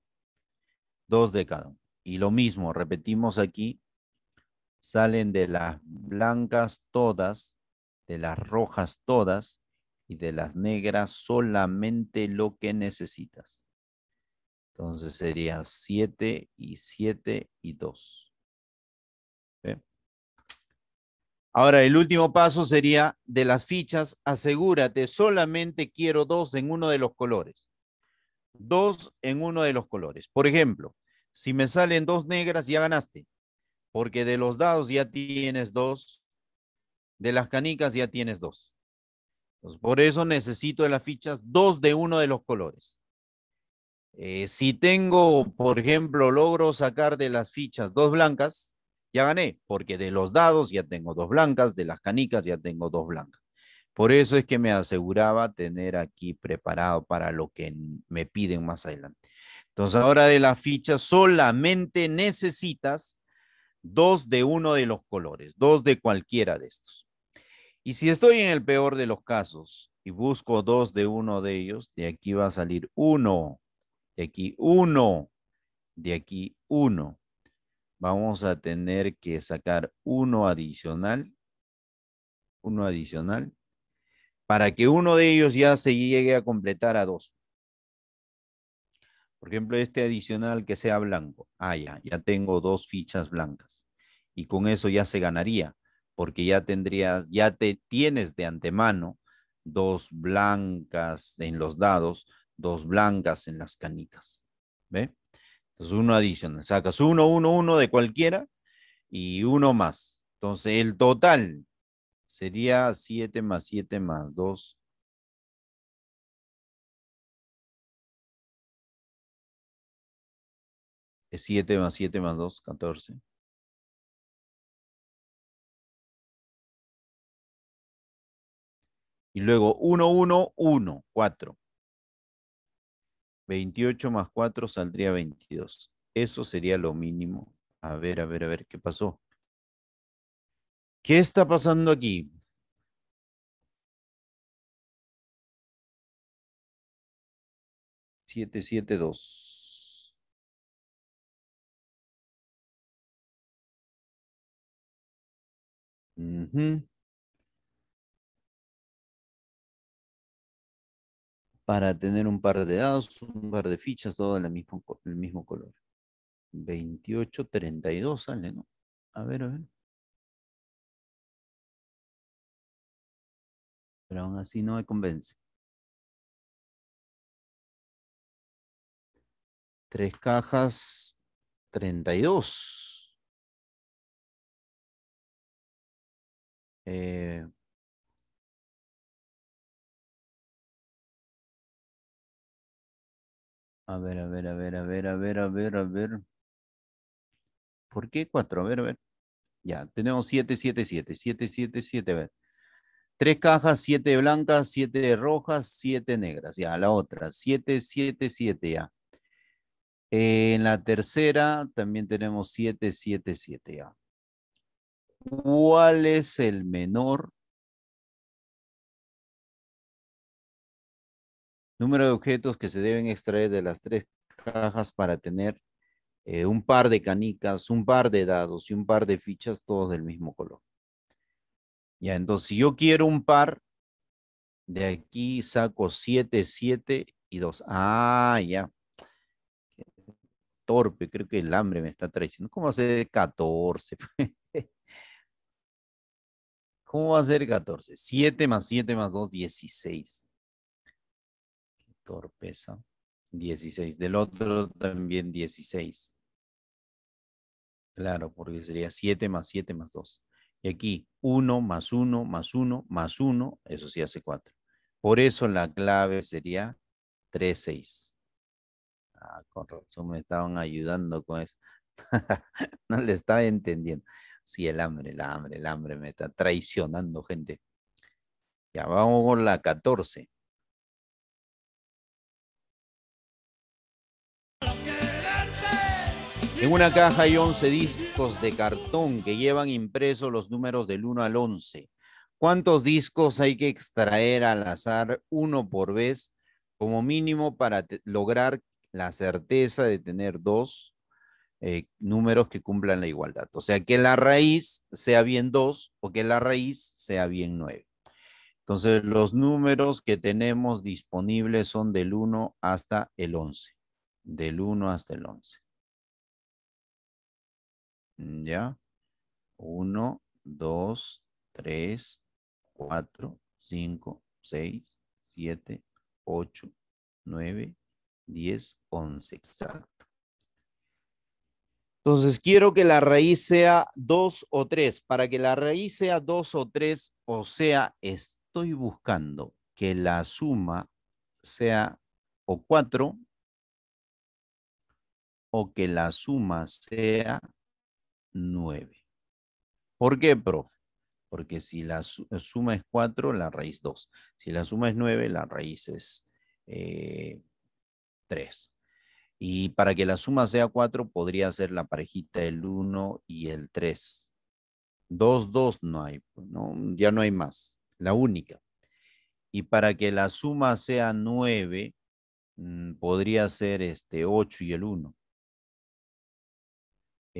Speaker 2: Dos de cada uno. Y lo mismo, repetimos aquí, salen de las blancas todas, de las rojas todas, y de las negras solamente lo que necesitas. Entonces sería 7 y 7 y 2. Ahora, el último paso sería de las fichas, asegúrate, solamente quiero dos en uno de los colores. Dos en uno de los colores. Por ejemplo, si me salen dos negras, ya ganaste, porque de los dados ya tienes dos, de las canicas ya tienes dos por eso necesito de las fichas dos de uno de los colores. Eh, si tengo, por ejemplo, logro sacar de las fichas dos blancas, ya gané, porque de los dados ya tengo dos blancas, de las canicas ya tengo dos blancas. Por eso es que me aseguraba tener aquí preparado para lo que me piden más adelante. Entonces ahora de las fichas solamente necesitas dos de uno de los colores, dos de cualquiera de estos. Y si estoy en el peor de los casos y busco dos de uno de ellos, de aquí va a salir uno, de aquí uno, de aquí uno. Vamos a tener que sacar uno adicional, uno adicional, para que uno de ellos ya se llegue a completar a dos. Por ejemplo, este adicional que sea blanco. Ah, ya, ya tengo dos fichas blancas. Y con eso ya se ganaría porque ya tendrías, ya te tienes de antemano dos blancas en los dados, dos blancas en las canicas. ¿Ve? Entonces uno adicional, sacas uno, uno, uno de cualquiera y uno más. Entonces el total sería 7 más 7 más 2.
Speaker 1: Es 7 más 7 más 2, 14. Y luego 1,
Speaker 2: 1, 1, 4. 28 más 4 saldría 22. Eso sería lo mínimo. A ver, a ver, a ver, ¿qué pasó? ¿Qué está pasando aquí?
Speaker 1: 7, siete, dos. Uh -huh.
Speaker 2: para tener un par de dados, un par de fichas, todo el mismo, el mismo color. 28, 32 sale, ¿no? A ver, a ver.
Speaker 1: Pero aún así no me convence. Tres cajas, 32. Eh, A ver, a ver, a ver, a ver,
Speaker 2: a ver, a ver, a ver. ¿Por qué cuatro? A ver, a ver. Ya, tenemos siete, siete, siete. Siete, siete, siete. ver. Tres cajas, siete blancas, siete rojas, siete negras. Ya, la otra, Siete, siete, siete ya. en la tercera también tenemos siete, siete, siete. ya. ¿Cuál es el menor número de objetos que se deben extraer de las tres cajas para tener eh, un par de canicas, un par de dados y un par de fichas, todos del mismo color. Ya, entonces si yo quiero un par, de aquí saco 7, 7 y 2. Ah, ya. torpe, creo que el hambre me está traicionando. ¿Cómo va a ser 14? ¿Cómo va a ser 14? 7 más 7 más 2, 16 torpeza. 16. Del otro también 16. Claro, porque sería 7 más 7 más 2. Y aquí 1 más 1 más 1 más 1, eso sí hace 4. Por eso la clave sería 3, 6. Ah, con razón me estaban ayudando con eso. no le estaba entendiendo. Sí, el hambre, el hambre, el hambre me está traicionando, gente. Ya vamos con la 14. En una caja hay 11 discos de cartón que llevan impresos los números del 1 al 11. ¿Cuántos discos hay que extraer al azar uno por vez como mínimo para lograr la certeza de tener dos eh, números que cumplan la igualdad? O sea, que la raíz sea bien 2 o que la raíz sea bien 9. Entonces, los números que tenemos disponibles son del 1 hasta el 11. Del 1 hasta el 11. Mm, ¿Ya? 1, 2, 3, 4, 5, 6, 7, 8, 9, 10, 11. Exacto. Entonces quiero que la raíz sea 2 o 3. Para que la raíz sea 2 o 3, o sea, estoy buscando que la suma sea o 4 o que la suma sea 9. ¿Por qué, profe? Porque eh, si la suma es 4, la raíz 2. Si la suma es 9, la raíz es 3. Eh, y para que la suma sea 4, podría ser la parejita el 1 y el 3. 2, 2 no hay, pues, ya no hay más, la única. Y para que la suma sea 9, mm, podría ser este 8 y el 1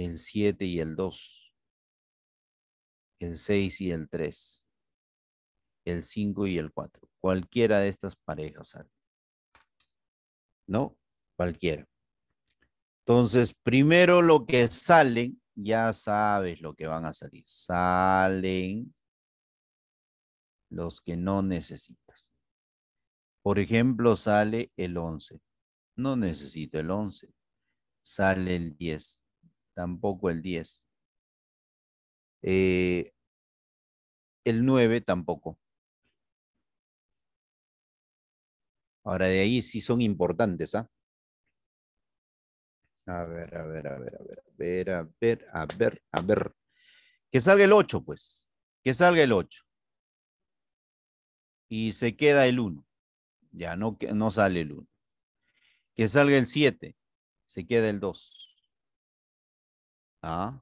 Speaker 2: en 7 y el 2, en 6 y el 3, el 5 y el 4. Cualquiera de estas parejas sale. ¿No? Cualquiera. Entonces, primero lo que salen, ya sabes lo que van a salir. Salen los que no necesitas. Por ejemplo, sale el 11. No necesito el 11. Sale el 10 tampoco el 10. Eh, el 9 tampoco. Ahora de ahí sí son importantes, ¿ah? A ver, a ver, a ver, a ver, a ver, a ver, a ver, a ver. Que salga el 8, pues. Que salga el 8. Y se queda el 1. Ya no, no sale el 1. Que salga el 7. Se queda el 2 ¿ah?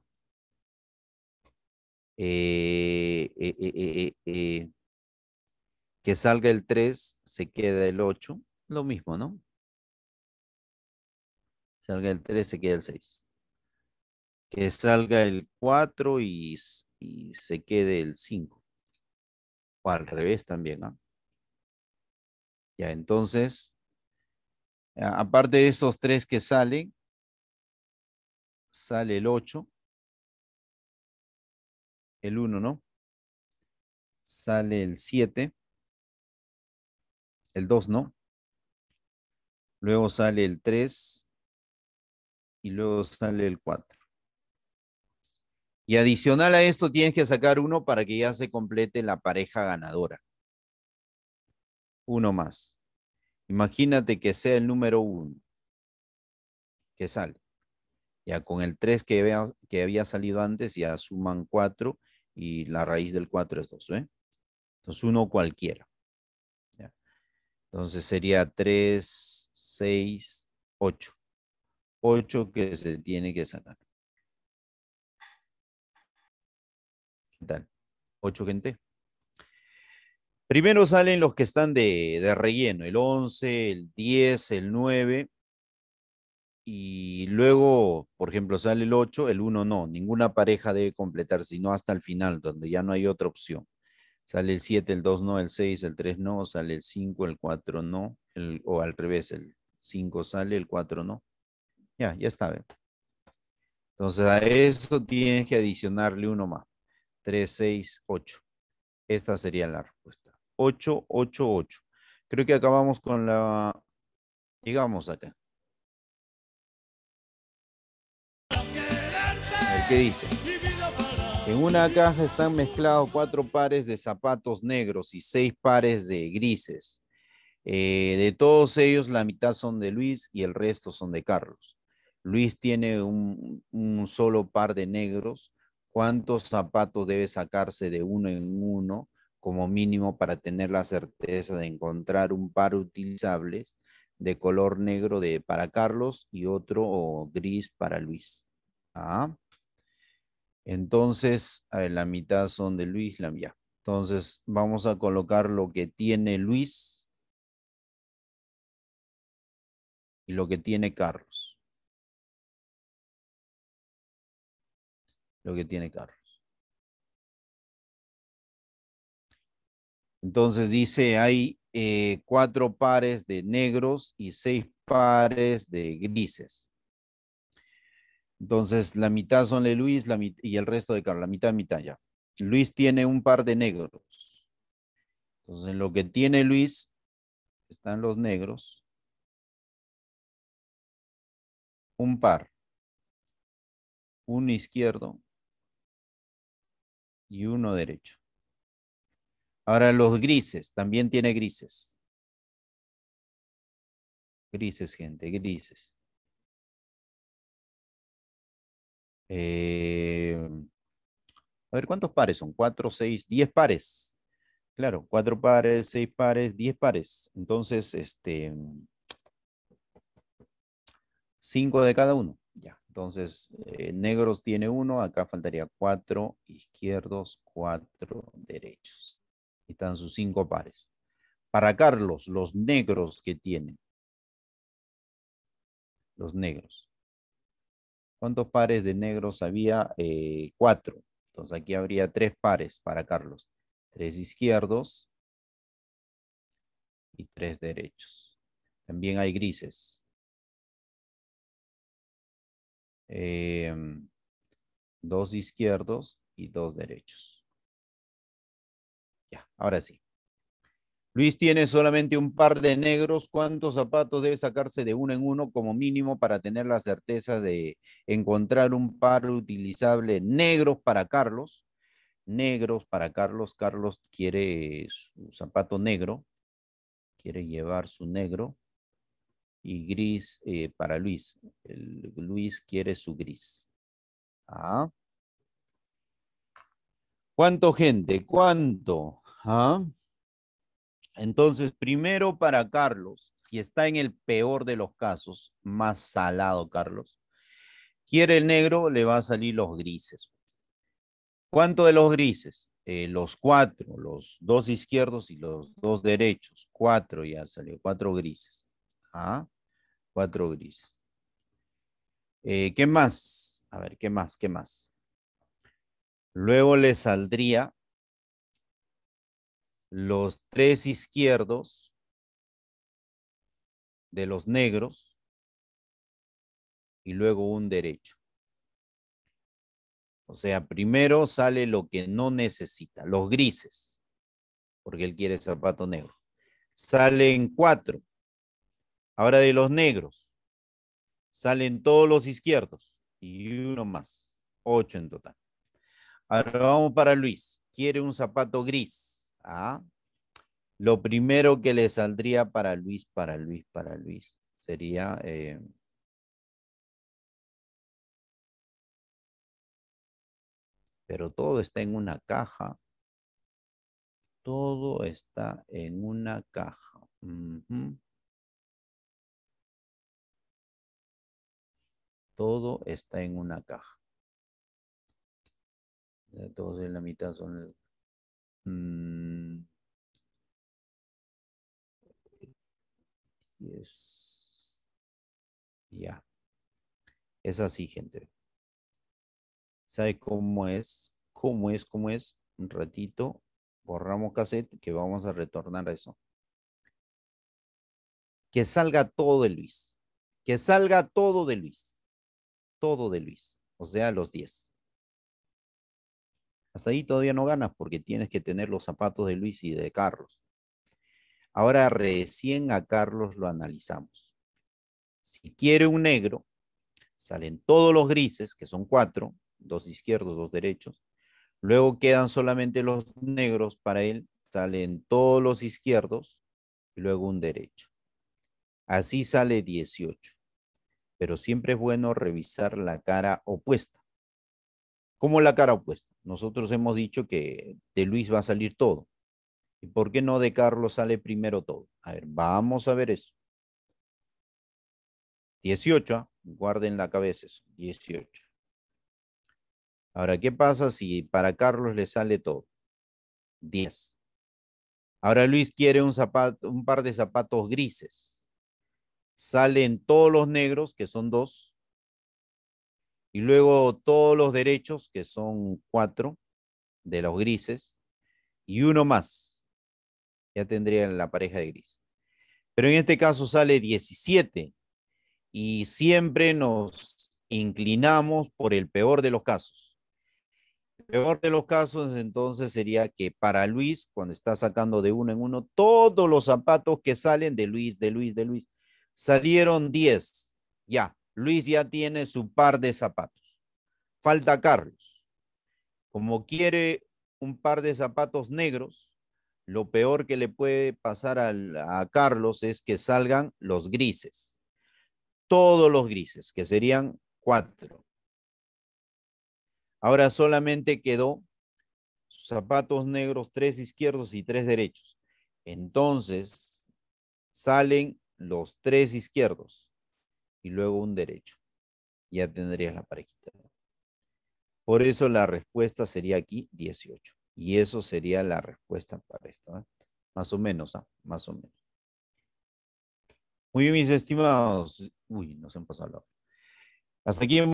Speaker 2: Eh, eh, eh, que salga el 3, se queda el 8, lo mismo, ¿no? Salga el 3, se queda el 6. Que salga el 4 y, y se quede el 5. O al revés también, ¿ah? Ya, entonces, aparte de esos tres que salen, sale el 8. El 1, ¿no? Sale el 7. El 2, ¿no? Luego sale el 3. Y luego sale el 4. Y adicional a esto tienes que sacar uno para que ya se complete la pareja ganadora. Uno más. Imagínate que sea el número 1. que sale. Ya con el 3 que había, que había salido antes, ya suman 4 y la raíz del 4 es 2. ¿eh? Entonces, uno cualquiera. Entonces, sería 3, 6, 8. 8 que se tiene que sacar. ¿Qué tal? 8 gente. Primero salen los que están de, de relleno, el 11, el 10, el 9 y luego, por ejemplo, sale el 8, el 1 no, ninguna pareja debe completar, sino hasta el final, donde ya no hay otra opción. Sale el 7, el 2 no, el 6, el 3 no, sale el 5, el 4 no, o al revés, el 5 sale, el 4 no. Ya, ya está. bien. Entonces a eso tienes que adicionarle uno más. 3, 6, 8. Esta sería la respuesta. 8, 8, 8. Creo que acabamos con la... Llegamos acá. que dice, en una caja están mezclados cuatro pares de zapatos negros y seis pares de grises. Eh, de todos ellos, la mitad son de Luis y el resto son de Carlos. Luis tiene un, solo par de negros. ¿Cuántos zapatos debe sacarse de uno en uno como mínimo para tener la certeza de encontrar un par utilizable de color negro de, para Carlos y otro gris para Luis? Ah. Entonces, la mitad son de Luis, la Entonces, vamos a colocar lo que tiene Luis y lo que tiene Carlos.
Speaker 1: Lo que tiene Carlos.
Speaker 2: Entonces dice, hay eh, cuatro pares de negros y seis pares de grises. Entonces, la mitad son de Luis y el resto de Carlos, la mitad, mitad ya. Luis tiene un par de negros. Entonces, lo que tiene Luis están los negros. Un par. Uno izquierdo y uno derecho. Ahora los grises, también tiene grises.
Speaker 1: Grises, gente, grises.
Speaker 2: Eh, a ver, ¿cuántos pares son? 4, 6, 10 pares. Claro, 4 pares, 6 pares, 10 pares. Entonces, este, 5 de cada uno. Ya. Entonces, eh, negros tiene 1, acá faltaría 4 izquierdos, 4 derechos. Y están sus 5 pares. Para Carlos, los negros que tienen. Los negros. ¿Cuántos pares de negros había? Eh, cuatro. Entonces aquí habría tres pares para Carlos. Tres izquierdos
Speaker 1: y tres derechos. También hay grises.
Speaker 2: Em, dos izquierdos y dos derechos. Ya, ahora sí. Luis tiene solamente un par de negros. ¿Cuántos zapatos debe sacarse de uno en uno como mínimo para tener la certeza de encontrar un par utilizable negros para Carlos? Negros para Carlos. Carlos quiere su zapato negro. Quiere llevar su negro. Y gris eh, para Luis. Luis quiere su gris. ¿Ah? ¿Cuánto gente? ¿Cuánto? ¿Ah? Entonces, primero para Carlos, si está en el peor de los casos, más salado, Carlos. Quiere el negro, le va a salir los grises. ¿Cuánto de los grises? Eh, los cuatro, los dos izquierdos y los dos derechos. Cuatro ya salió, cuatro grises. ¿Ah? Cuatro grises. Eh, ¿Qué más? A ver, ¿qué más? ¿Qué más? Luego le saldría los tres izquierdos de los negros y luego un derecho. O sea, primero sale lo que no necesita, los grises, porque él quiere zapato negro. Salen cuatro. Ahora de los negros, salen todos los izquierdos y uno más, ocho en total. Ahora vamos para Luis. Quiere un zapato gris ¿ah? Lo primero que le saldría para Luis, para Luis, para Luis sería... Eh, pero todo está en una caja. Todo está en una caja.
Speaker 1: Todo está en una caja. Todos en la mitad son... Mm.
Speaker 2: Ya. Es así, gente. ¿Sabe cómo es? ¿Cómo es? ¿Cómo es? Un ratito. Borramos cassette que vamos a retornar a eso. Que salga todo de Luis. Que salga todo de Luis. Todo de Luis. O sea, los 10. Hasta ahí todavía no ganas porque tienes que tener los zapatos de Luis y de Carlos. Ahora recién a Carlos lo analizamos. Si quiere un negro, salen todos los grises, que son cuatro, dos izquierdos, dos derechos. Luego quedan solamente los negros para él, salen todos los izquierdos y luego un derecho. Así sale 18. Pero siempre es bueno revisar la cara opuesta como la cara opuesta. Nosotros hemos dicho que de Luis va a salir todo. ¿Y por qué no de Carlos sale primero todo? A ver, vamos a ver eso. 18, ¿ah? guarden la cabeza eso, 18. Ahora, ¿qué pasa si para Carlos le sale todo? 10. Ahora Luis quiere un par de zapatos grises. Salen todos los negros, que son dos, y luego todos los derechos, que son cuatro de los grises, y uno más. Ya tendrían la pareja de gris. Pero en este caso sale 17. Y siempre nos inclinamos por el peor de los casos. El peor de los casos entonces sería que para Luis, cuando está sacando de uno en uno, todos los zapatos que salen de Luis, de Luis, de Luis, salieron 10. Ya, Luis ya tiene su par de zapatos. Falta Carlos. Como quiere un par de zapatos negros, lo peor que le puede pasar a Carlos es que salgan los grises. Todos los grises, que serían cuatro. Ahora solamente quedó zapatos negros, tres izquierdos y tres derechos. Entonces, salen los tres izquierdos y luego un derecho. Ya tendrías la parejita. Por eso la respuesta sería aquí 18. Y eso sería la respuesta para esto. ¿eh? Más o menos, ¿ah? más o menos. Muy bien, mis estimados. Uy, nos han pasado la
Speaker 1: Hasta aquí.